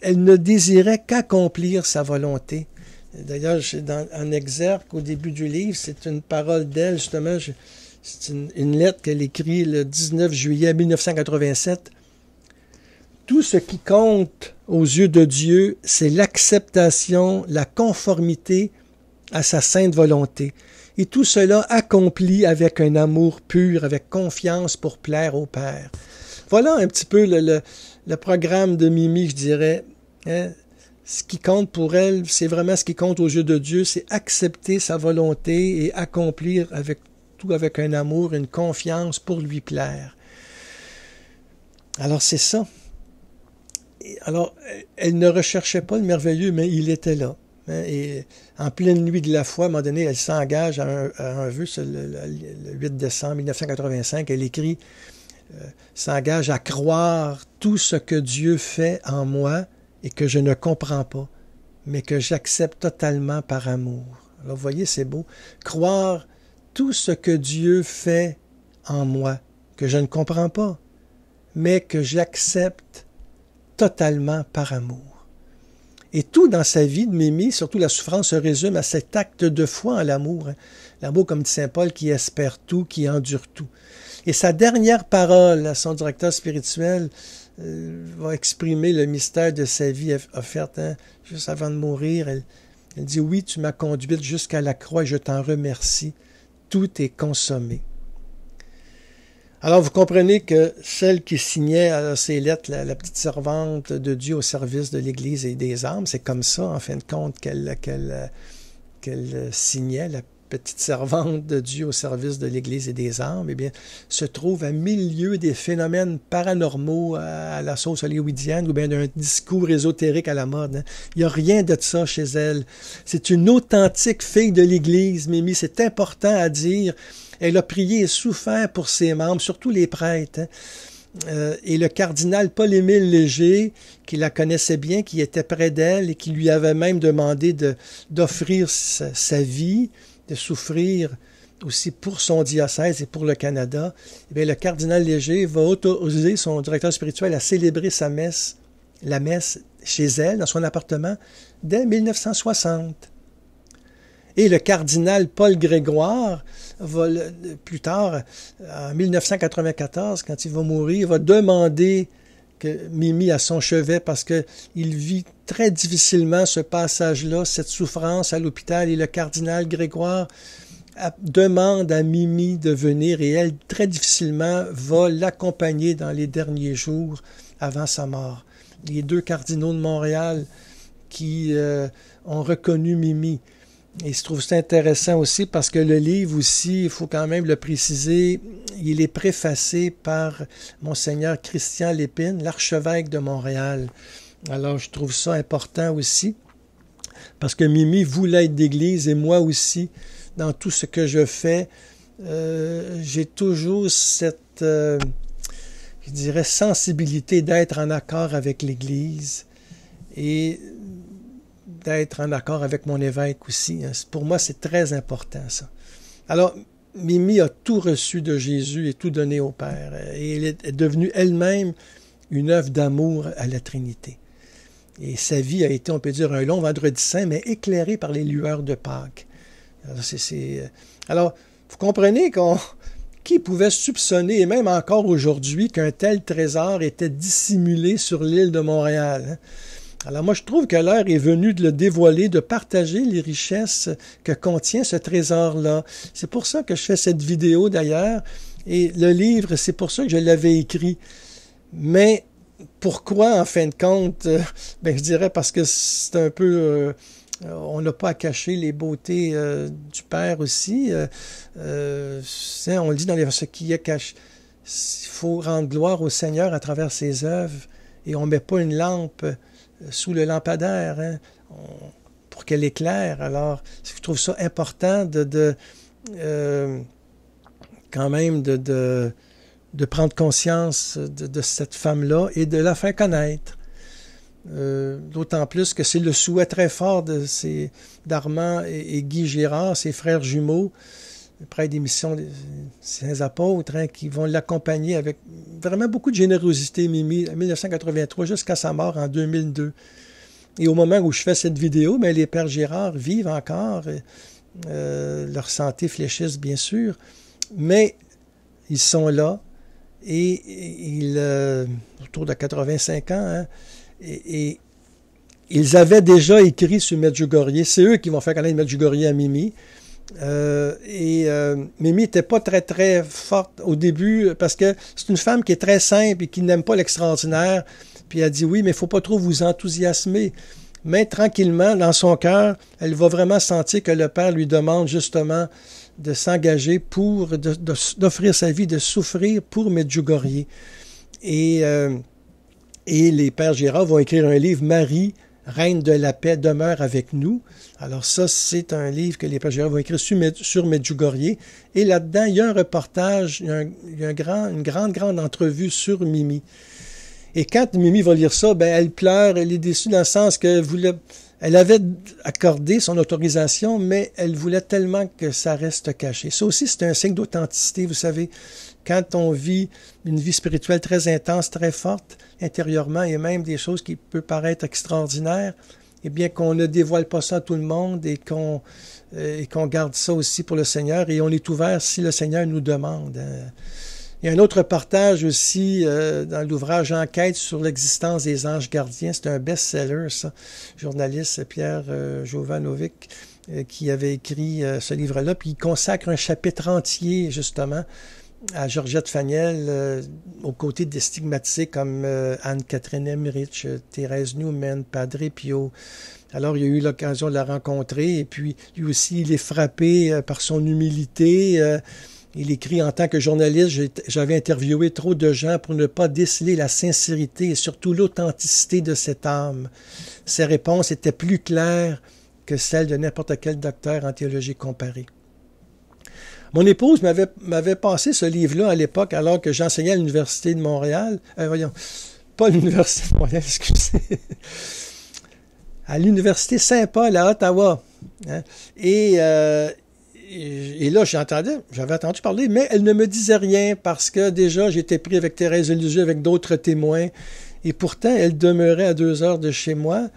elle ne désirait qu'accomplir sa volonté. D'ailleurs, j'ai un exergue au début du livre, c'est une parole d'elle, justement. C'est une, une lettre qu'elle écrit le 19 juillet 1987 tout ce qui compte aux yeux de Dieu, c'est l'acceptation, la conformité à sa sainte volonté. Et tout cela accompli avec un amour pur, avec confiance pour plaire au Père. Voilà un petit peu le, programme de Mimi, je dirais. Hein. Ce qui compte pour elle, c'est vraiment ce qui compte aux yeux de Dieu, c'est accepter sa volonté et accomplir avec tout avec un amour, une confiance pour lui plaire. Alors c'est ça, alors, elle ne recherchait pas le merveilleux, mais il était là. Hein, et en pleine nuit de la foi, à un moment donné, elle s'engage à un, vœu, le, 8 décembre 1985, elle écrit euh, S'engage à croire tout ce que Dieu fait en moi et que je ne comprends pas, mais que j'accepte totalement par amour. Alors, vous voyez, c'est beau. Croire tout ce que Dieu fait en moi, que je ne comprends pas, mais que j'accepte totalement par amour. Et tout dans sa vie de Mimi, surtout la souffrance, se résume à cet acte de foi en l'amour. Hein. L'amour, comme dit Saint Paul, qui espère tout, qui endure tout. Et sa dernière parole à son directeur spirituel euh, va exprimer le mystère de sa vie offerte. Hein. Juste avant de mourir, elle, elle dit Oui, tu m'as conduite jusqu'à la croix et je t'en remercie. Tout est consommé. Alors, vous comprenez que celle qui signait à ses lettres, la, petite servante de Dieu au service de l'Église et des âmes, c'est comme ça, en fin de compte, qu'elle qu'elle signait, la petite servante de Dieu au service de l'Église et des âmes, eh bien, se trouve à milieu des phénomènes paranormaux à la sauce hollywoodienne ou bien d'un discours ésotérique à la mode. Hein. Il n'y a rien de ça chez elle. C'est une authentique fille de l'Église, Mimi. C'est important à dire. Elle a prié et souffert pour ses membres, surtout les prêtres. Hein. Euh, et le cardinal Paul-Émile Léger, qui la connaissait bien, qui était près d'elle et qui lui avait même demandé d'offrir sa, vie, de souffrir aussi pour son diocèse et pour le Canada, eh le cardinal Léger va autoriser son directeur spirituel à célébrer sa messe, la messe chez elle, dans son appartement, dès 1960. Et le cardinal Paul Grégoire, va, plus tard, en 1994, quand il va mourir, va demander que Mimi à son chevet parce qu'il vit très difficilement ce passage-là, cette souffrance à l'hôpital. Et le cardinal Grégoire euh, demande à Mimi de venir et elle, très difficilement, va l'accompagner dans les derniers jours avant sa mort. Les deux cardinaux de Montréal qui euh, ont reconnu Mimi et je trouve ça intéressant aussi parce que le livre aussi, il faut quand même le préciser, il est préfacé par monseigneur Christian Lépine, l'archevêque de Montréal. Alors je trouve ça important aussi parce que Mimi voulait être d'église et moi aussi, dans tout ce que je fais, euh, j'ai toujours cette, euh, je dirais, sensibilité d'être en accord avec l'Église. Et être en accord avec mon évêque aussi. Hein. Pour moi, c'est très important ça. Alors, Mimi a tout reçu de Jésus et tout donné au Père. Et elle est devenue elle-même une œuvre d'amour à la Trinité. Et sa vie a été, on peut dire, un long vendredi saint, mais éclairée par les lueurs de Pâques. Alors, euh, Alors vous comprenez qu'on... Qui pouvait soupçonner, et même encore aujourd'hui, qu'un tel trésor était dissimulé sur l'île de Montréal? Hein. Alors moi, je trouve que l'heure est venue de le dévoiler, de partager les richesses que contient ce trésor-là. C'est pour ça que je fais cette vidéo d'ailleurs. Et le livre, c'est pour ça que je l'avais écrit. Mais pourquoi, en fin de compte? Euh, ben, je dirais parce que c'est un peu... Euh, on n'a pas à cacher les beautés euh, du Père aussi. on le dit dans les versets qui est caché. Il faut rendre gloire au Seigneur à travers ses œuvres et on ne met pas une lampe sous le lampadaire hein, pour qu'elle éclaire. Alors, je trouve ça important de, euh, quand même de, prendre conscience de, cette femme-là et de la faire connaître. Euh, d'autant plus que c'est le souhait très fort de ces d'Armand et, et, Guy Girard, ses frères jumeaux, près des missions des saints apôtres, hein, qui vont l'accompagner avec vraiment beaucoup de générosité, Mimi, en 1983 jusqu'à sa mort en 2002. Et au moment où je fais cette vidéo, mais ben, les pères Gérard vivent encore, euh, euh, leur santé fléchisse bien sûr, mais ils sont là et ils, euh, autour de 85 ans, hein, et, et ils avaient déjà écrit sur Medjugorje. C'est eux qui vont faire connaître Medjugorje à Mimi. Euh, et euh, Mimi n'était pas très très forte au début parce que c'est une femme qui est très simple et qui n'aime pas l'extraordinaire. Puis elle dit oui, mais il faut pas trop vous enthousiasmer. Mais tranquillement, dans son cœur, elle va vraiment sentir que le père lui demande justement de s'engager pour d'offrir sa vie, de souffrir pour Medjugorje. Et euh, et les pères Gérard vont écrire un livre Marie Reine de la paix demeure avec nous. Alors ça, c'est un livre que les plagiaires vont écrire sur Medjugorje. Et là-dedans, il y a un reportage, grand, une grande, grande entrevue sur Mimi. Et quand Mimi va lire ça, ben, elle pleure, elle est déçue dans le sens que vous le elle avait accordé son autorisation, mais elle voulait tellement que ça reste caché. Ça aussi, c'est un signe d'authenticité, vous savez. Quand on vit une vie spirituelle très intense, très forte, intérieurement, et même des choses qui peuvent paraître extraordinaires, eh bien qu'on ne dévoile pas ça à tout le monde et qu'on euh, et qu'on garde ça aussi pour le Seigneur et on est ouvert si le Seigneur nous demande. Hein. Il y a un autre partage aussi euh, dans l'ouvrage Enquête sur l'existence des anges gardiens. C'est un best-seller, ça. Journaliste Pierre euh, Jovanovic euh, qui avait écrit ce livre-là. Puis il consacre un chapitre entier, justement, à Georgette Faniel, aux côtés des stigmatisés comme Anne-Catherine Emmerich, Thérèse Newman, Padre Pio. Alors, il a eu l'occasion de la rencontrer. Et puis, lui aussi, il est frappé par son humilité il écrit En tant que journaliste, j'avais interviewé trop de gens pour ne pas déceler la sincérité et surtout l'authenticité de cette âme. Ses réponses étaient plus claires que celles de n'importe quel docteur en théologie comparée. Mon épouse m'avait passé ce livre-là à l'époque alors que j'enseignais à l'Université de Montréal. Euh, voyons, pas l'Université de Montréal, excusez. À l'Université Saint-Paul à Ottawa. Hein. Et euh, et, là, j'entendais, j'avais entendu parler, mais elle ne me disait rien parce que déjà, j'étais pris avec Thérèse Eligier, avec d'autres témoins. Et pourtant, elle demeurait à deux heures de chez moi.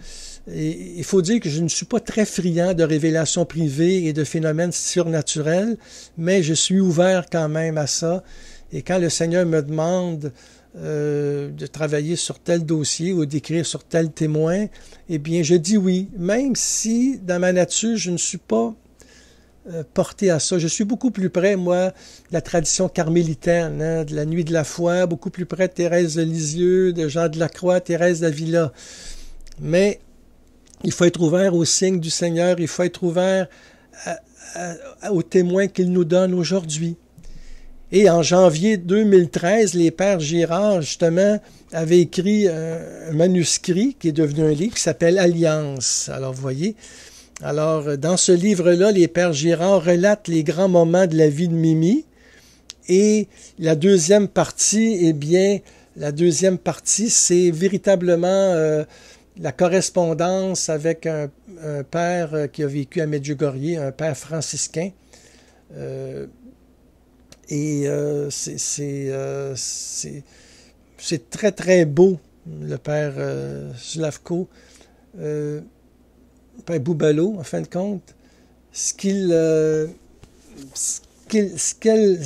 Et il faut dire que je ne suis pas très friand de révélations privées et de phénomènes surnaturels, mais je suis ouvert quand même à ça. Et quand le Seigneur me demande euh, de travailler sur tel dossier ou d'écrire sur tel témoin, eh bien, je dis oui, même si dans ma nature, je ne suis pas euh, porté à ça. Je suis beaucoup plus près, moi, de la tradition carmélitaine, hein, de la Nuit de la Foi, beaucoup plus près de Thérèse de Lisieux, de Jean de la Croix, Thérèse d'Avila. Mais il faut être ouvert aux signes du Seigneur, il faut être ouvert aux témoins qu'il nous donne aujourd'hui. Et en janvier 2013, les pères Girard, justement, avaient écrit un, un manuscrit qui est devenu un livre qui s'appelle Alliance. Alors, vous voyez, alors, euh, dans ce livre-là, les Pères Girard relatent les grands moments de la vie de Mimi. Et la deuxième partie, eh bien, la deuxième partie, c'est véritablement euh, la correspondance avec un, père euh, qui a vécu à Medjugorje, un père franciscain. et c'est très, très beau, le père Slavko. Père Boubalo, en fin de compte, euh, ce qu'il. ce qu'elle...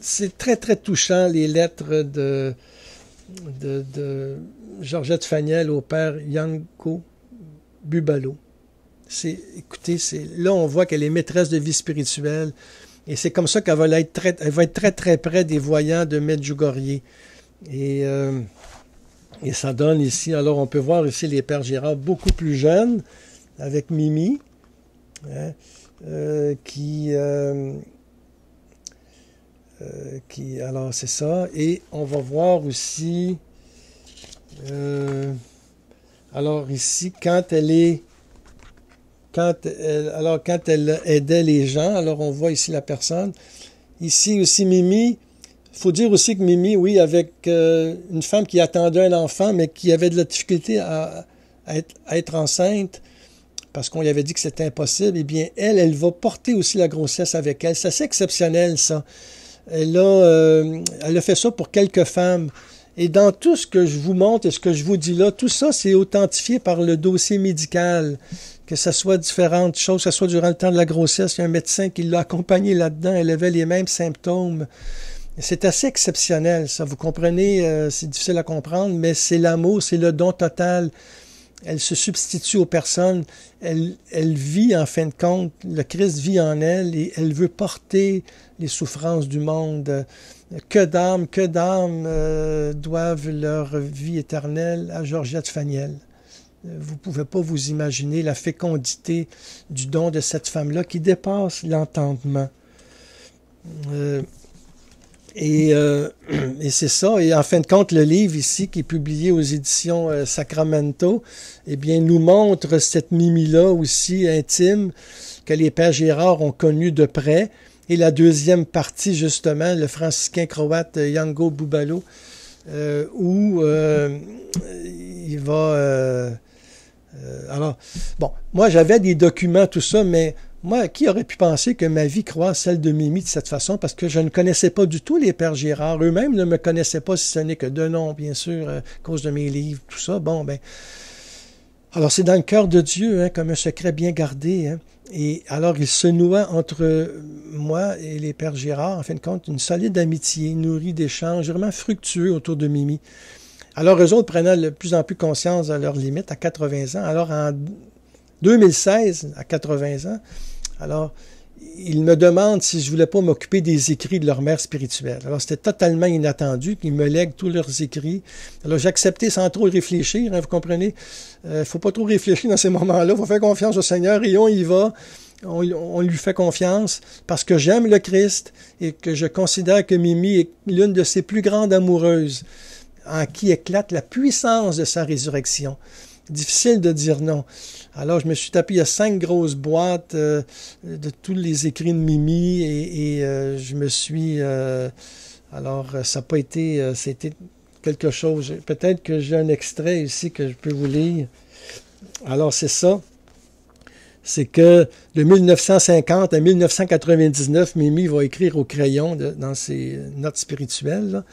c'est très, très touchant, les lettres de, de, Georgette Fagnel au père Yanko Bubalo. C'est, écoutez, c'est, là, on voit qu'elle est maîtresse de vie spirituelle. Et c'est comme ça qu'elle va être très, va être très, très près des voyants de Medjugorje. Et euh, et ça donne ici, alors on peut voir ici les pères Girard beaucoup plus jeunes, avec Mimi, hein, euh, qui, euh, euh, qui, alors c'est ça, et on va voir aussi, alors ici, quand elle est, quand alors quand elle aidait les gens, alors on voit ici la personne, ici aussi Mimi, il faut dire aussi que Mimi, oui, avec euh, une femme qui attendait un enfant, mais qui avait de la difficulté à, être, enceinte parce qu'on lui avait dit que c'était impossible, eh bien, elle, elle va porter aussi la grossesse avec elle. C'est assez exceptionnel, ça. Elle a, euh, elle a fait ça pour quelques femmes. Et dans tout ce que je vous montre et ce que je vous dis là, tout ça, c'est authentifié par le dossier médical. Que ce soit différentes choses, que ce soit durant le temps de la grossesse, il y a un médecin qui l'a accompagnée là-dedans, elle avait les mêmes symptômes. C'est assez exceptionnel, ça. Vous comprenez, euh, c'est difficile à comprendre, mais c'est l'amour, c'est le don total. Elle se substitue aux personnes. Elle, elle vit, en fin de compte, le Christ vit en elle et elle veut porter les souffrances du monde. Que d'âmes, que d'âmes euh, doivent leur vie éternelle à Georgette Faniel. Vous ne pouvez pas vous imaginer la fécondité du don de cette femme-là qui dépasse l'entendement. Euh, euh, et, c'est ça. Et en fin de compte, le livre ici, qui est publié aux éditions euh, Sacramento, eh bien, nous montre cette mimi là aussi intime que les pères Gérard ont connue de près. Et la deuxième partie, justement, le franciscain croate euh, Yango Bubalo, où il va... alors, bon, moi j'avais des documents, tout ça, mais moi, qui aurait pu penser que ma vie croise celle de Mimi de cette façon parce que je ne connaissais pas du tout les pères Gérard. Eux-mêmes ne me connaissaient pas si ce n'est que de nom, bien sûr, euh, à cause de mes livres, tout ça. Bon, ben. Alors, c'est dans le cœur de Dieu, hein, comme un secret bien gardé. Hein. Et alors, il se noua entre moi et les pères Gérard. en fin de compte, une solide amitié nourrie d'échanges vraiment fructueux autour de Mimi. Alors, eux autres prenaient de plus en plus conscience de leurs limites à 80 ans. Alors, en 2016, à 80 ans, alors, ils me demandent si je voulais pas m'occuper des écrits de leur mère spirituelle. Alors c'était totalement inattendu, qu'ils me lèguent tous leurs écrits. Alors j'ai accepté sans trop réfléchir, hein, vous comprenez. Il euh, ne faut pas trop réfléchir dans ces moments-là. faut faire confiance au Seigneur et on y va. on lui fait confiance parce que j'aime le Christ et que je considère que Mimi est l'une de ses plus grandes amoureuses en qui éclate la puissance de sa résurrection difficile de dire non. Alors, je me suis tapé, à cinq grosses boîtes euh, de tous les écrits de Mimi et, euh, je me suis... Euh, alors, ça n'a pas été... C'était quelque chose. Peut-être que j'ai un extrait ici que je peux vous lire. Alors, c'est ça. C'est que de 1950 à 1999, Mimi va écrire au crayon dans ses notes spirituelles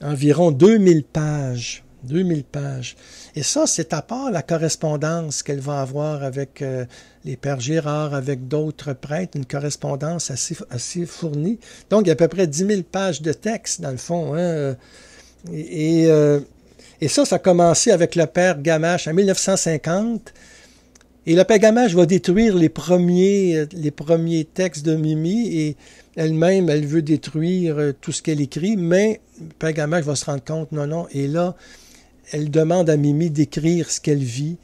environ 2000 pages. 2000 pages. Et ça, c'est à part la correspondance qu'elle va avoir avec euh, les pères Girard, avec d'autres prêtres, une correspondance assez, fournie. Donc, il y a à peu près 10 000 pages de texte, dans le fond. Hein. Euh, et, ça, ça a commencé avec le père Gamache en 1950. Et le père Gamache va détruire les premiers, les premiers textes de Mimi et elle-même, elle veut détruire euh, tout ce qu'elle écrit, mais le père Gamache va se rendre compte, non, non, et là, elle demande à Mimi d'écrire ce qu'elle vit,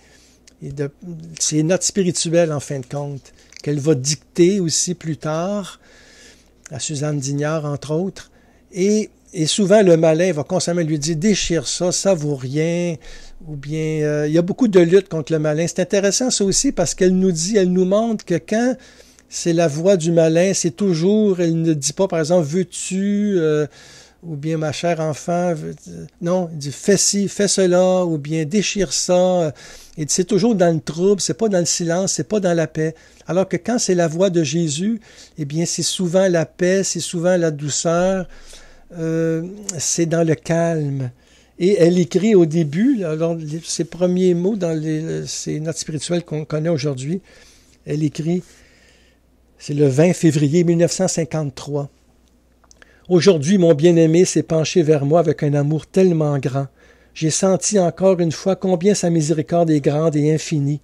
et de, ses notes spirituelles en fin de compte, qu'elle va dicter aussi plus tard à Suzanne Dignard, entre autres. Et, et souvent, le malin va constamment lui dire déchire ça, ça vaut rien. Ou bien, euh, il y a beaucoup de luttes contre le malin. C'est intéressant, ça aussi, parce qu'elle nous dit, elle nous montre que quand c'est la voix du malin, c'est toujours, elle ne dit pas, par exemple, veux-tu. Euh, ou bien ma chère enfant, euh, non, il dit fais ci, fais cela, ou bien déchire ça. Et c'est toujours dans le trouble, c'est pas dans le silence, c'est pas dans la paix. Alors que quand c'est la voix de Jésus, eh bien c'est souvent la paix, c'est souvent la douceur, euh, c'est dans le calme. Et elle écrit au début, alors ses premiers mots dans les, notes spirituelles qu'on connaît aujourd'hui, elle écrit, c'est le 20 février 1953. Aujourd'hui, mon bien-aimé s'est penché vers moi avec un amour tellement grand. J'ai senti encore une fois combien sa miséricorde est grande et infinie.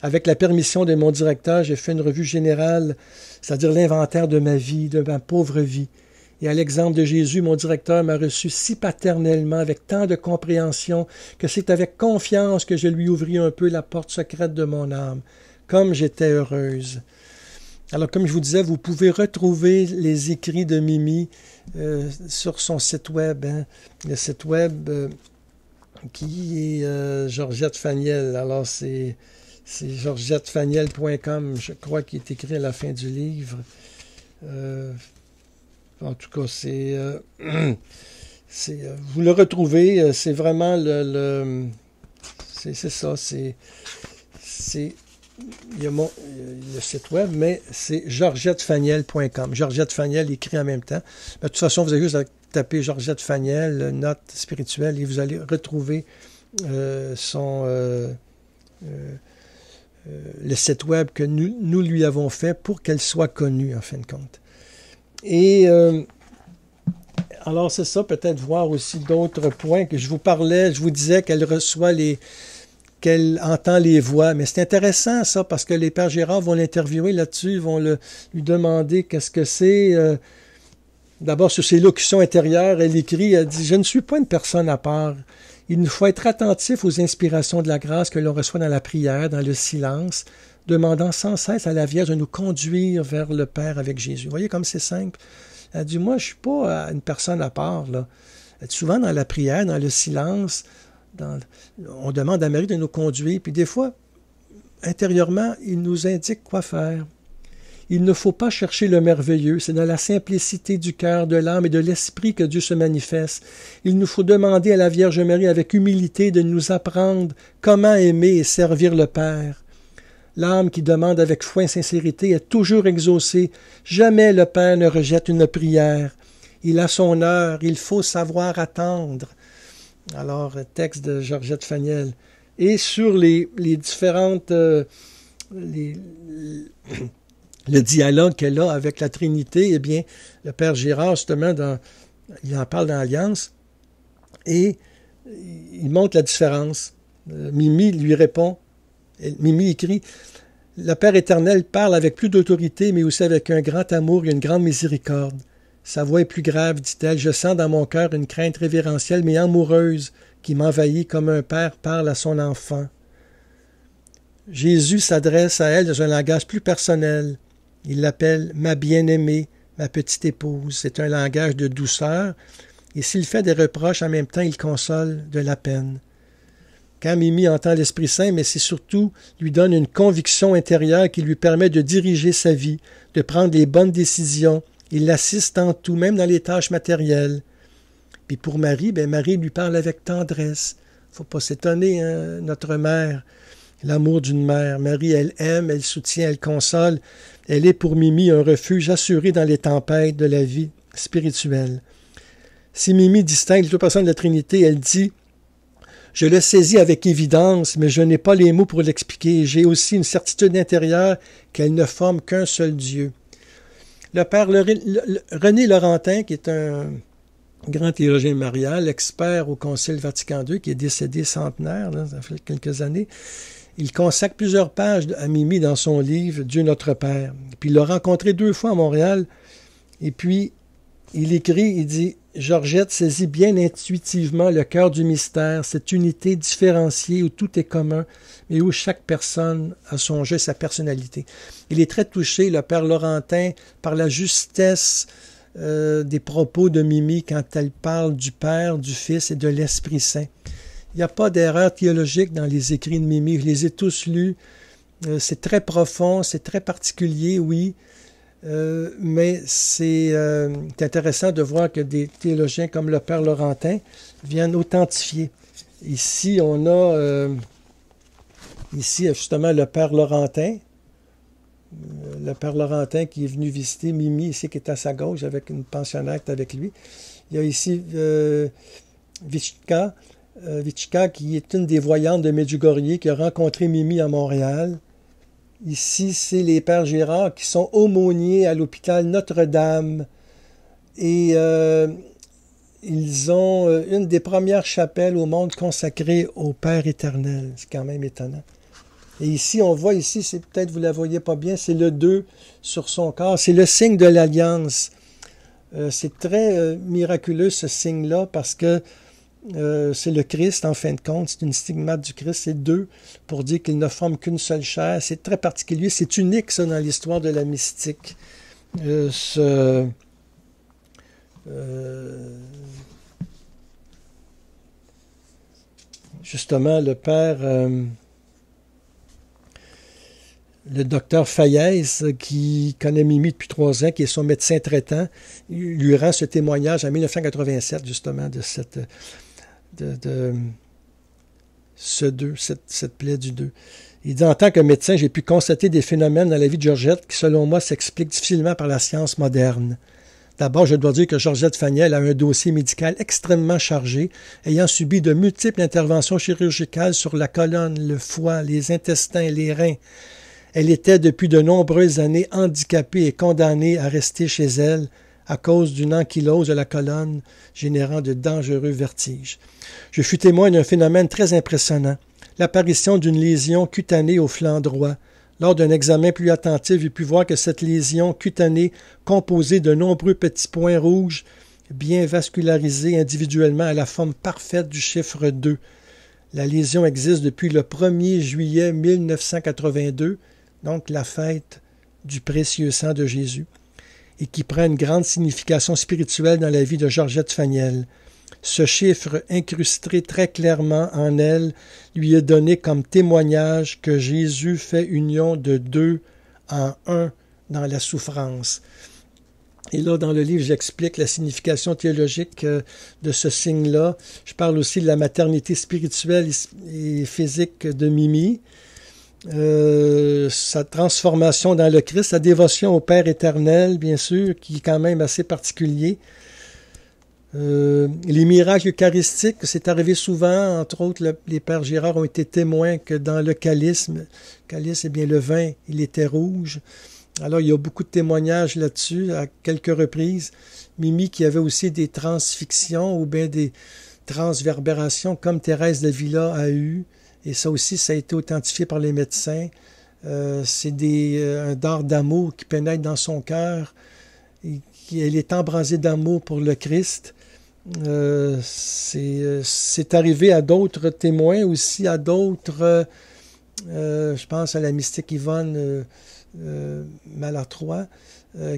Avec la permission de mon directeur, j'ai fait une revue générale, c'est-à-dire l'inventaire de ma vie, de ma pauvre vie. Et à l'exemple de Jésus, mon directeur m'a reçu si paternellement, avec tant de compréhension, que c'est avec confiance que je lui ouvris un peu la porte secrète de mon âme. Comme j'étais heureuse. Alors, comme je vous disais, vous pouvez retrouver les écrits de Mimi euh, sur son site web. Hein. le site web euh, qui est euh, Georgette Faniel. Alors, c'est georgettefaniel.com, je crois, qu'il est écrit à la fin du livre. en tout cas, c'est... vous le retrouvez, c'est vraiment le... le c'est ça, c'est il y a le site web, mais c'est georgettefaniel.com. Georgette Faniel écrit en même temps. de toute façon, vous avez juste à taper Georgette Faniel, note spirituelle, et vous allez retrouver euh, son euh, euh, le site web que nous, nous lui avons fait pour qu'elle soit connue, en fin de compte. Et alors, c'est ça, peut-être voir aussi d'autres points que je vous parlais. Je vous disais qu'elle reçoit les elle entend les voix. Mais c'est intéressant ça parce que les pères Gérard vont l'interviewer là-dessus, vont le, lui demander qu'est-ce que c'est. Euh, d'abord, sur ses locutions intérieures, elle écrit, elle dit, Je ne suis pas une personne à part. Il nous faut être attentif aux inspirations de la grâce que l'on reçoit dans la prière, dans le silence, demandant sans cesse à la Vierge de nous conduire vers le Père avec Jésus. Vous voyez comme c'est simple. Elle dit, moi, je suis pas euh, une personne à part. Là. Souvent, dans la prière, dans le silence, on demande à Marie de nous conduire, puis des fois, intérieurement, il nous indique quoi faire. Il ne faut pas chercher le merveilleux, c'est dans la simplicité du cœur, de l'âme et de l'esprit que Dieu se manifeste. Il nous faut demander à la Vierge Marie avec humilité de nous apprendre comment aimer et servir le Père. L'âme qui demande avec foi et sincérité est toujours exaucée. Jamais le Père ne rejette une prière. Il a son heure, il faut savoir attendre alors euh, texte de Georgette Faniel, et sur les, différentes... Euh, les, le dialogue qu'elle a avec la Trinité, eh bien, le Père Gérard, justement, il en parle dans l'Alliance, et il montre la différence. Euh, Mimi lui répond, Mimi écrit, le Père éternel parle avec plus d'autorité, mais aussi avec un grand amour et une grande miséricorde. Sa voix est plus grave, dit-elle. Je sens dans mon cœur une crainte révérentielle mais amoureuse qui m'envahit comme un père parle à son enfant. Jésus s'adresse à elle dans un langage plus personnel. Il l'appelle ma bien-aimée, ma petite épouse. C'est un langage de douceur, et s'il fait des reproches, en même temps, il console de la peine. Quand Mimi entend l'Esprit Saint, mais c'est surtout lui donne une conviction intérieure qui lui permet de diriger sa vie, de prendre les bonnes décisions, il l'assiste en tout, même dans les tâches matérielles. Puis pour Marie, ben Marie lui parle avec tendresse. faut pas s'étonner, hein, notre mère, l'amour d'une mère. Marie, elle aime, elle soutient, elle console. Elle est pour Mimi un refuge assuré dans les tempêtes de la vie spirituelle. Si Mimi distingue les deux personnes de la Trinité, elle dit Je le saisis avec évidence, mais je n'ai pas les mots pour l'expliquer. J'ai aussi une certitude intérieure qu'elle ne forme qu'un seul Dieu le père René Laurentin, qui est un grand théologien marial, expert au Concile Vatican II, qui est décédé centenaire, ça fait quelques années, il consacre plusieurs pages à Mimi dans son livre Dieu notre Père. Puis il l'a rencontré deux fois à Montréal. Et puis, il écrit, il dit Georgette saisit bien intuitivement le cœur du mystère, cette unité différenciée où tout est commun, mais où chaque personne a son jeu, sa personnalité. Il est très touché, le père Laurentin, par la justesse euh, des propos de Mimi quand elle parle du Père, du Fils et de l'Esprit Saint. Il n'y a pas d'erreur théologique dans les écrits de Mimi, je les ai tous lus. Euh, c'est très profond, c'est très particulier, oui, euh, mais c'est intéressant de voir que des théologiens comme le Père Laurentin viennent authentifier. Ici, on a ici justement le Père Laurentin le père Laurentin qui est venu visiter Mimi ici qui est à sa gauche avec une pensionnaire avec lui. Il y a ici euh, euh, Vichka, qui est une des voyantes de Medjugorje qui a rencontré Mimi à Montréal. Ici, c'est les pères Gérard qui sont aumôniers à l'hôpital Notre-Dame. Et euh, ils ont une des premières chapelles au monde consacrée au Père éternel. C'est quand même étonnant. Et ici, on voit ici, c'est peut-être vous ne la voyez pas bien, c'est le 2 sur son corps. C'est le signe de l'alliance. Euh, c'est très euh, miraculeux ce signe-là parce que euh, c'est le Christ en fin de compte, c'est une stigmate du Christ, c'est deux pour dire qu'il ne forme qu'une seule chair. C'est très particulier, c'est unique ça dans l'histoire de la mystique. ce, justement, le Père le docteur Fayez, qui connaît Mimi depuis trois ans, qui est son médecin traitant, lui rend ce témoignage en 1987, justement, de cette. De, ce deux cette, plaie du deux. Il dit En tant que médecin, j'ai pu constater des phénomènes dans la vie de Georgette qui, selon moi, s'expliquent difficilement par la science moderne. D'abord, je dois dire que Georgette Fagnel a un dossier médical extrêmement chargé, ayant subi de multiples interventions chirurgicales sur la colonne, le foie, les intestins, les reins. Elle était depuis de nombreuses années handicapée et condamnée à rester chez elle à cause d'une ankylose de la colonne générant de dangereux vertiges. Je fus témoin d'un phénomène très impressionnant, l'apparition d'une lésion cutanée au flanc droit. Lors d'un examen plus attentif, j'ai pu voir que cette lésion cutanée, composée de nombreux petits points rouges, bien vascularisés individuellement à la forme parfaite du chiffre 2. La lésion existe depuis le 1er juillet 1982 donc la fête du précieux sang de Jésus, et qui prend une grande signification spirituelle dans la vie de Georgette Faniel. Ce chiffre incrusté très clairement en elle lui est donné comme témoignage que Jésus fait union de deux en un dans la souffrance. Et là, dans le livre, j'explique la signification théologique euh, de ce signe-là. Je parle aussi de la maternité spirituelle et physique de Mimi, euh, sa transformation dans le Christ, sa dévotion au Père éternel, bien sûr, qui est quand même assez particulier. Euh, les miracles eucharistiques, c'est arrivé souvent, entre autres, les pères Gérard ont été témoins que dans le calisme, calice, eh bien, le vin, il était rouge. Alors, il y a beaucoup de témoignages là-dessus, à quelques reprises. Mimi qui avait aussi des transfixions ou bien des transverbérations, comme Thérèse de Villa a eu. Et ça aussi, ça a été authentifié par les médecins. Euh, c'est euh, un dard d'amour qui pénètre dans son cœur. Elle est embrasée d'amour pour le Christ. Euh, c'est arrivé à d'autres témoins aussi, à d'autres, je pense à la mystique Yvonne Malatroy,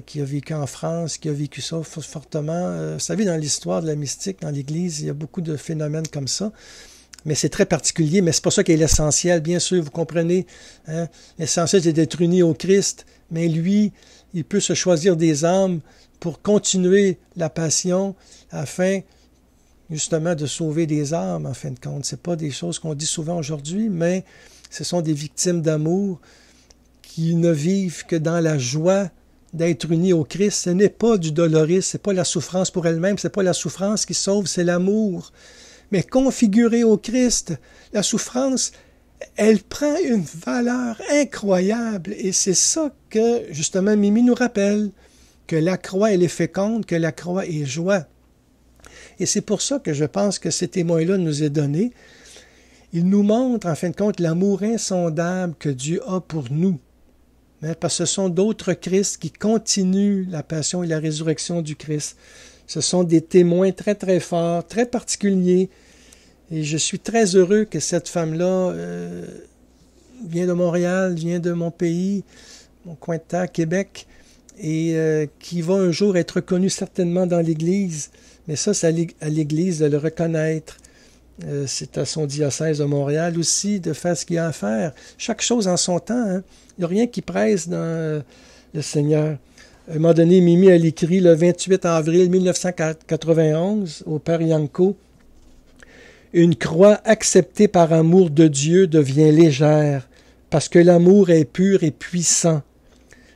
qui a vécu en France, qui a vécu ça fortement. vous savez, dans l'histoire de la mystique, dans l'Église, il y a beaucoup de phénomènes comme ça mais c'est très particulier, mais c'est pas ça qui est l'essentiel, bien sûr, vous comprenez. Hein, l'essentiel, c'est d'être uni au Christ, mais lui, il peut se choisir des âmes pour continuer la passion afin justement de sauver des âmes, en fin de compte. C'est pas des choses qu'on dit souvent aujourd'hui, mais ce sont des victimes d'amour qui ne vivent que dans la joie d'être unis au Christ. Ce n'est pas du doloris, c'est pas la souffrance pour elle-même, c'est pas la souffrance qui sauve, c'est l'amour mais configurée au Christ, la souffrance, elle prend une valeur incroyable et c'est ça que justement Mimi nous rappelle, que la croix elle est féconde, que la croix est joie. Et c'est pour ça que je pense que ces témoins-là nous est donné. Il nous montre, en fin de compte l'amour insondable que Dieu a pour nous. Hein, parce que ce sont d'autres Christ qui continuent la passion et la résurrection du Christ. Ce sont des témoins très très forts, très particuliers. Et je suis très heureux que cette femme-là euh, vient de Montréal, vient de mon pays, mon coin de terre, Québec, et euh, qui va un jour être reconnue certainement dans l'Église. Mais ça, c'est à l'Église de le reconnaître. Euh, c'est à son diocèse de Montréal aussi de faire ce qu'il y a à faire. Chaque chose en son temps. Hein. Il n'y a rien qui presse dans le Seigneur. À un moment donné, Mimi, a écrit le 28 avril 1991 au Père Yanko Une croix acceptée par amour de Dieu devient légère, parce que l'amour est pur et puissant.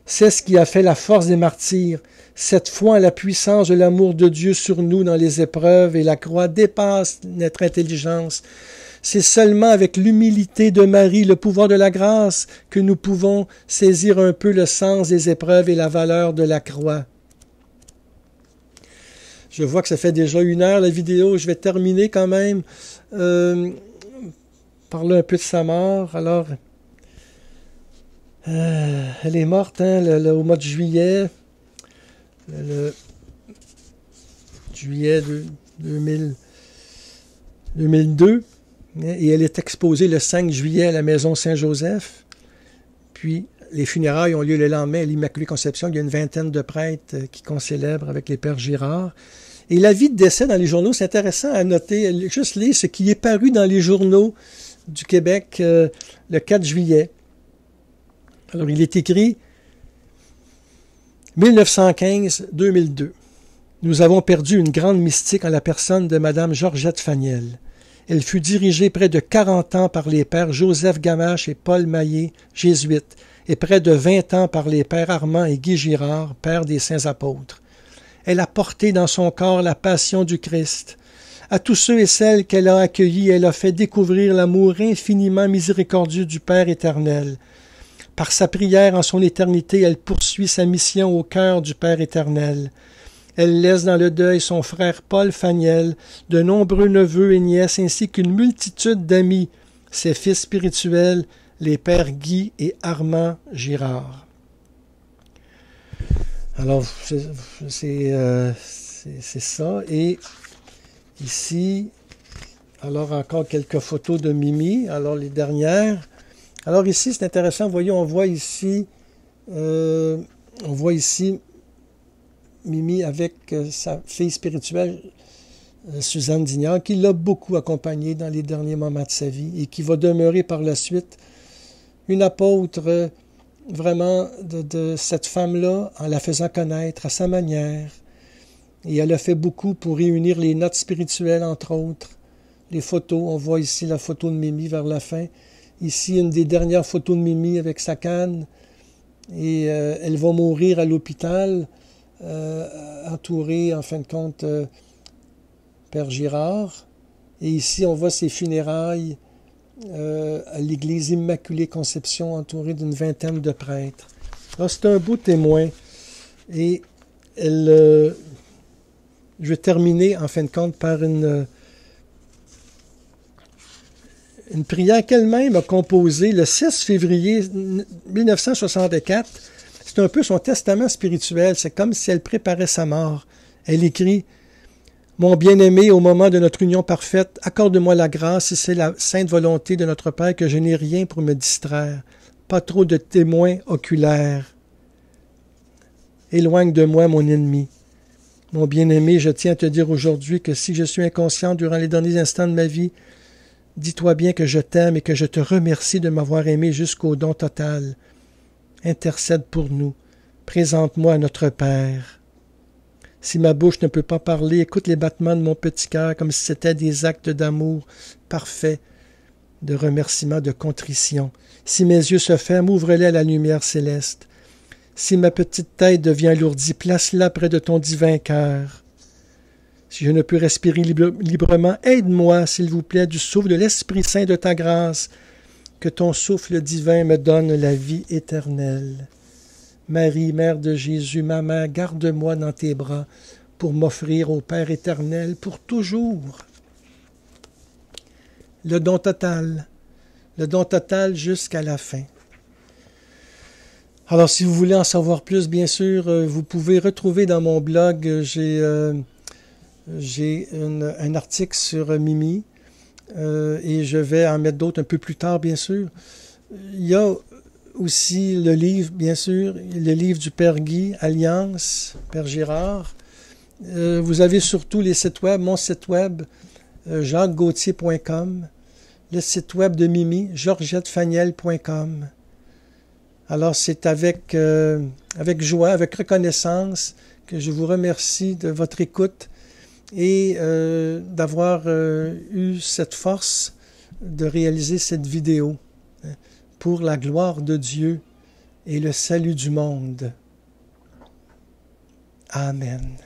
C'est ce qui a fait la force des martyrs. Cette foi la puissance de l'amour de Dieu sur nous dans les épreuves et la croix dépasse notre intelligence. C'est seulement avec l'humilité de Marie, le pouvoir de la grâce, que nous pouvons saisir un peu le sens des épreuves et la valeur de la croix. Je vois que ça fait déjà une heure la vidéo. Je vais terminer quand même. Euh, parler un peu de sa mort. Alors, euh, elle est morte hein, au mois de juillet. Le, juillet 2002. Et elle est exposée le 5 juillet à la Maison Saint-Joseph. Puis les funérailles ont lieu le lendemain à l'Immaculée Conception. Il y a une vingtaine de prêtres euh, qui concélèbrent avec les pères Girard. Et vie de décès dans les journaux, c'est intéressant à noter. Juste lire ce qui est paru dans les journaux du Québec euh, le 4 juillet. Alors, il est écrit 1915-2002. Nous avons perdu une grande mystique en la personne de Madame Georgette Faniel. Elle fut dirigée près de quarante ans par les pères Joseph Gamache et Paul Maillet, jésuites, et près de vingt ans par les pères Armand et Guy Girard, pères des saints apôtres. Elle a porté dans son corps la passion du Christ. À tous ceux et celles qu'elle a accueillis, elle a fait découvrir l'amour infiniment miséricordieux du Père éternel. Par sa prière en son éternité, elle poursuit sa mission au cœur du Père éternel. Elle laisse dans le deuil son frère Paul Faniel, de nombreux neveux et nièces ainsi qu'une multitude d'amis, ses fils spirituels, les pères Guy et Armand Girard. Alors, c'est euh, ça. Et ici, alors encore quelques photos de Mimi. Alors, les dernières. Alors ici, c'est intéressant. Vous voyez, on voit ici, euh, on voit ici Mimi avec euh, sa fille spirituelle, euh, Suzanne Dignan, qui l'a beaucoup accompagnée dans les derniers moments de sa vie et qui va demeurer par la suite une apôtre euh, vraiment de, cette femme-là en la faisant connaître à sa manière. Et elle a fait beaucoup pour réunir les notes spirituelles, entre autres. Les photos, on voit ici la photo de Mimi vers la fin. Ici, une des dernières photos de Mimi avec sa canne. Et elle va mourir à l'hôpital. Euh, entouré en fin de compte euh, Père Girard. Et ici, on voit ses funérailles euh, à l'église Immaculée Conception, entourée d'une vingtaine de prêtres. C'est un beau témoin. Et elle, je vais terminer en fin de compte par une, une prière qu'elle-même a composée le 6 février 1964 c'est un peu son testament spirituel, c'est comme si elle préparait sa mort. Elle écrit Mon bien-aimé, au moment de notre union parfaite, accorde-moi la grâce, si c'est la sainte volonté de notre Père, que je n'ai rien pour me distraire, pas trop de témoins oculaires. Éloigne de moi mon ennemi. Mon bien-aimé, je tiens à te dire aujourd'hui que si je suis inconscient durant les derniers instants de ma vie, dis-toi bien que je t'aime et que je te remercie de m'avoir aimé jusqu'au don total intercède pour nous. Présente-moi à notre Père. Si ma bouche ne peut pas parler, écoute les battements de mon petit cœur comme si c'était des actes d'amour parfaits, de remerciement, de contrition. Si mes yeux se ferment, ouvre-les à la lumière céleste. Si ma petite tête devient lourdie, place-la près de ton divin cœur. Si je ne peux respirer librement, aide-moi, s'il vous plaît, du souffle de l'Esprit Saint de ta grâce, que ton souffle divin me donne la vie éternelle. Marie, Mère de Jésus, Maman, garde-moi dans tes bras pour m'offrir au Père éternel pour toujours. Le don total, le don total jusqu'à la fin. Alors, si vous voulez en savoir plus, bien sûr, euh, vous pouvez retrouver dans mon blog, j'ai euh, un article sur Mimi, euh, et je vais en mettre d'autres un peu plus tard, bien sûr. Il y a aussi le livre, bien sûr, le livre du Père Guy, Alliance, Père Girard. Euh, vous avez surtout les sites web, mon site web, euh, jacquesgauthier.com, le site web de Mimi, georgettefaniel.com. Alors c'est avec, euh, avec joie, avec reconnaissance que je vous remercie de votre écoute et euh, d'avoir euh, eu cette force de réaliser cette vidéo hein, pour la gloire de Dieu et le salut du monde. Amen.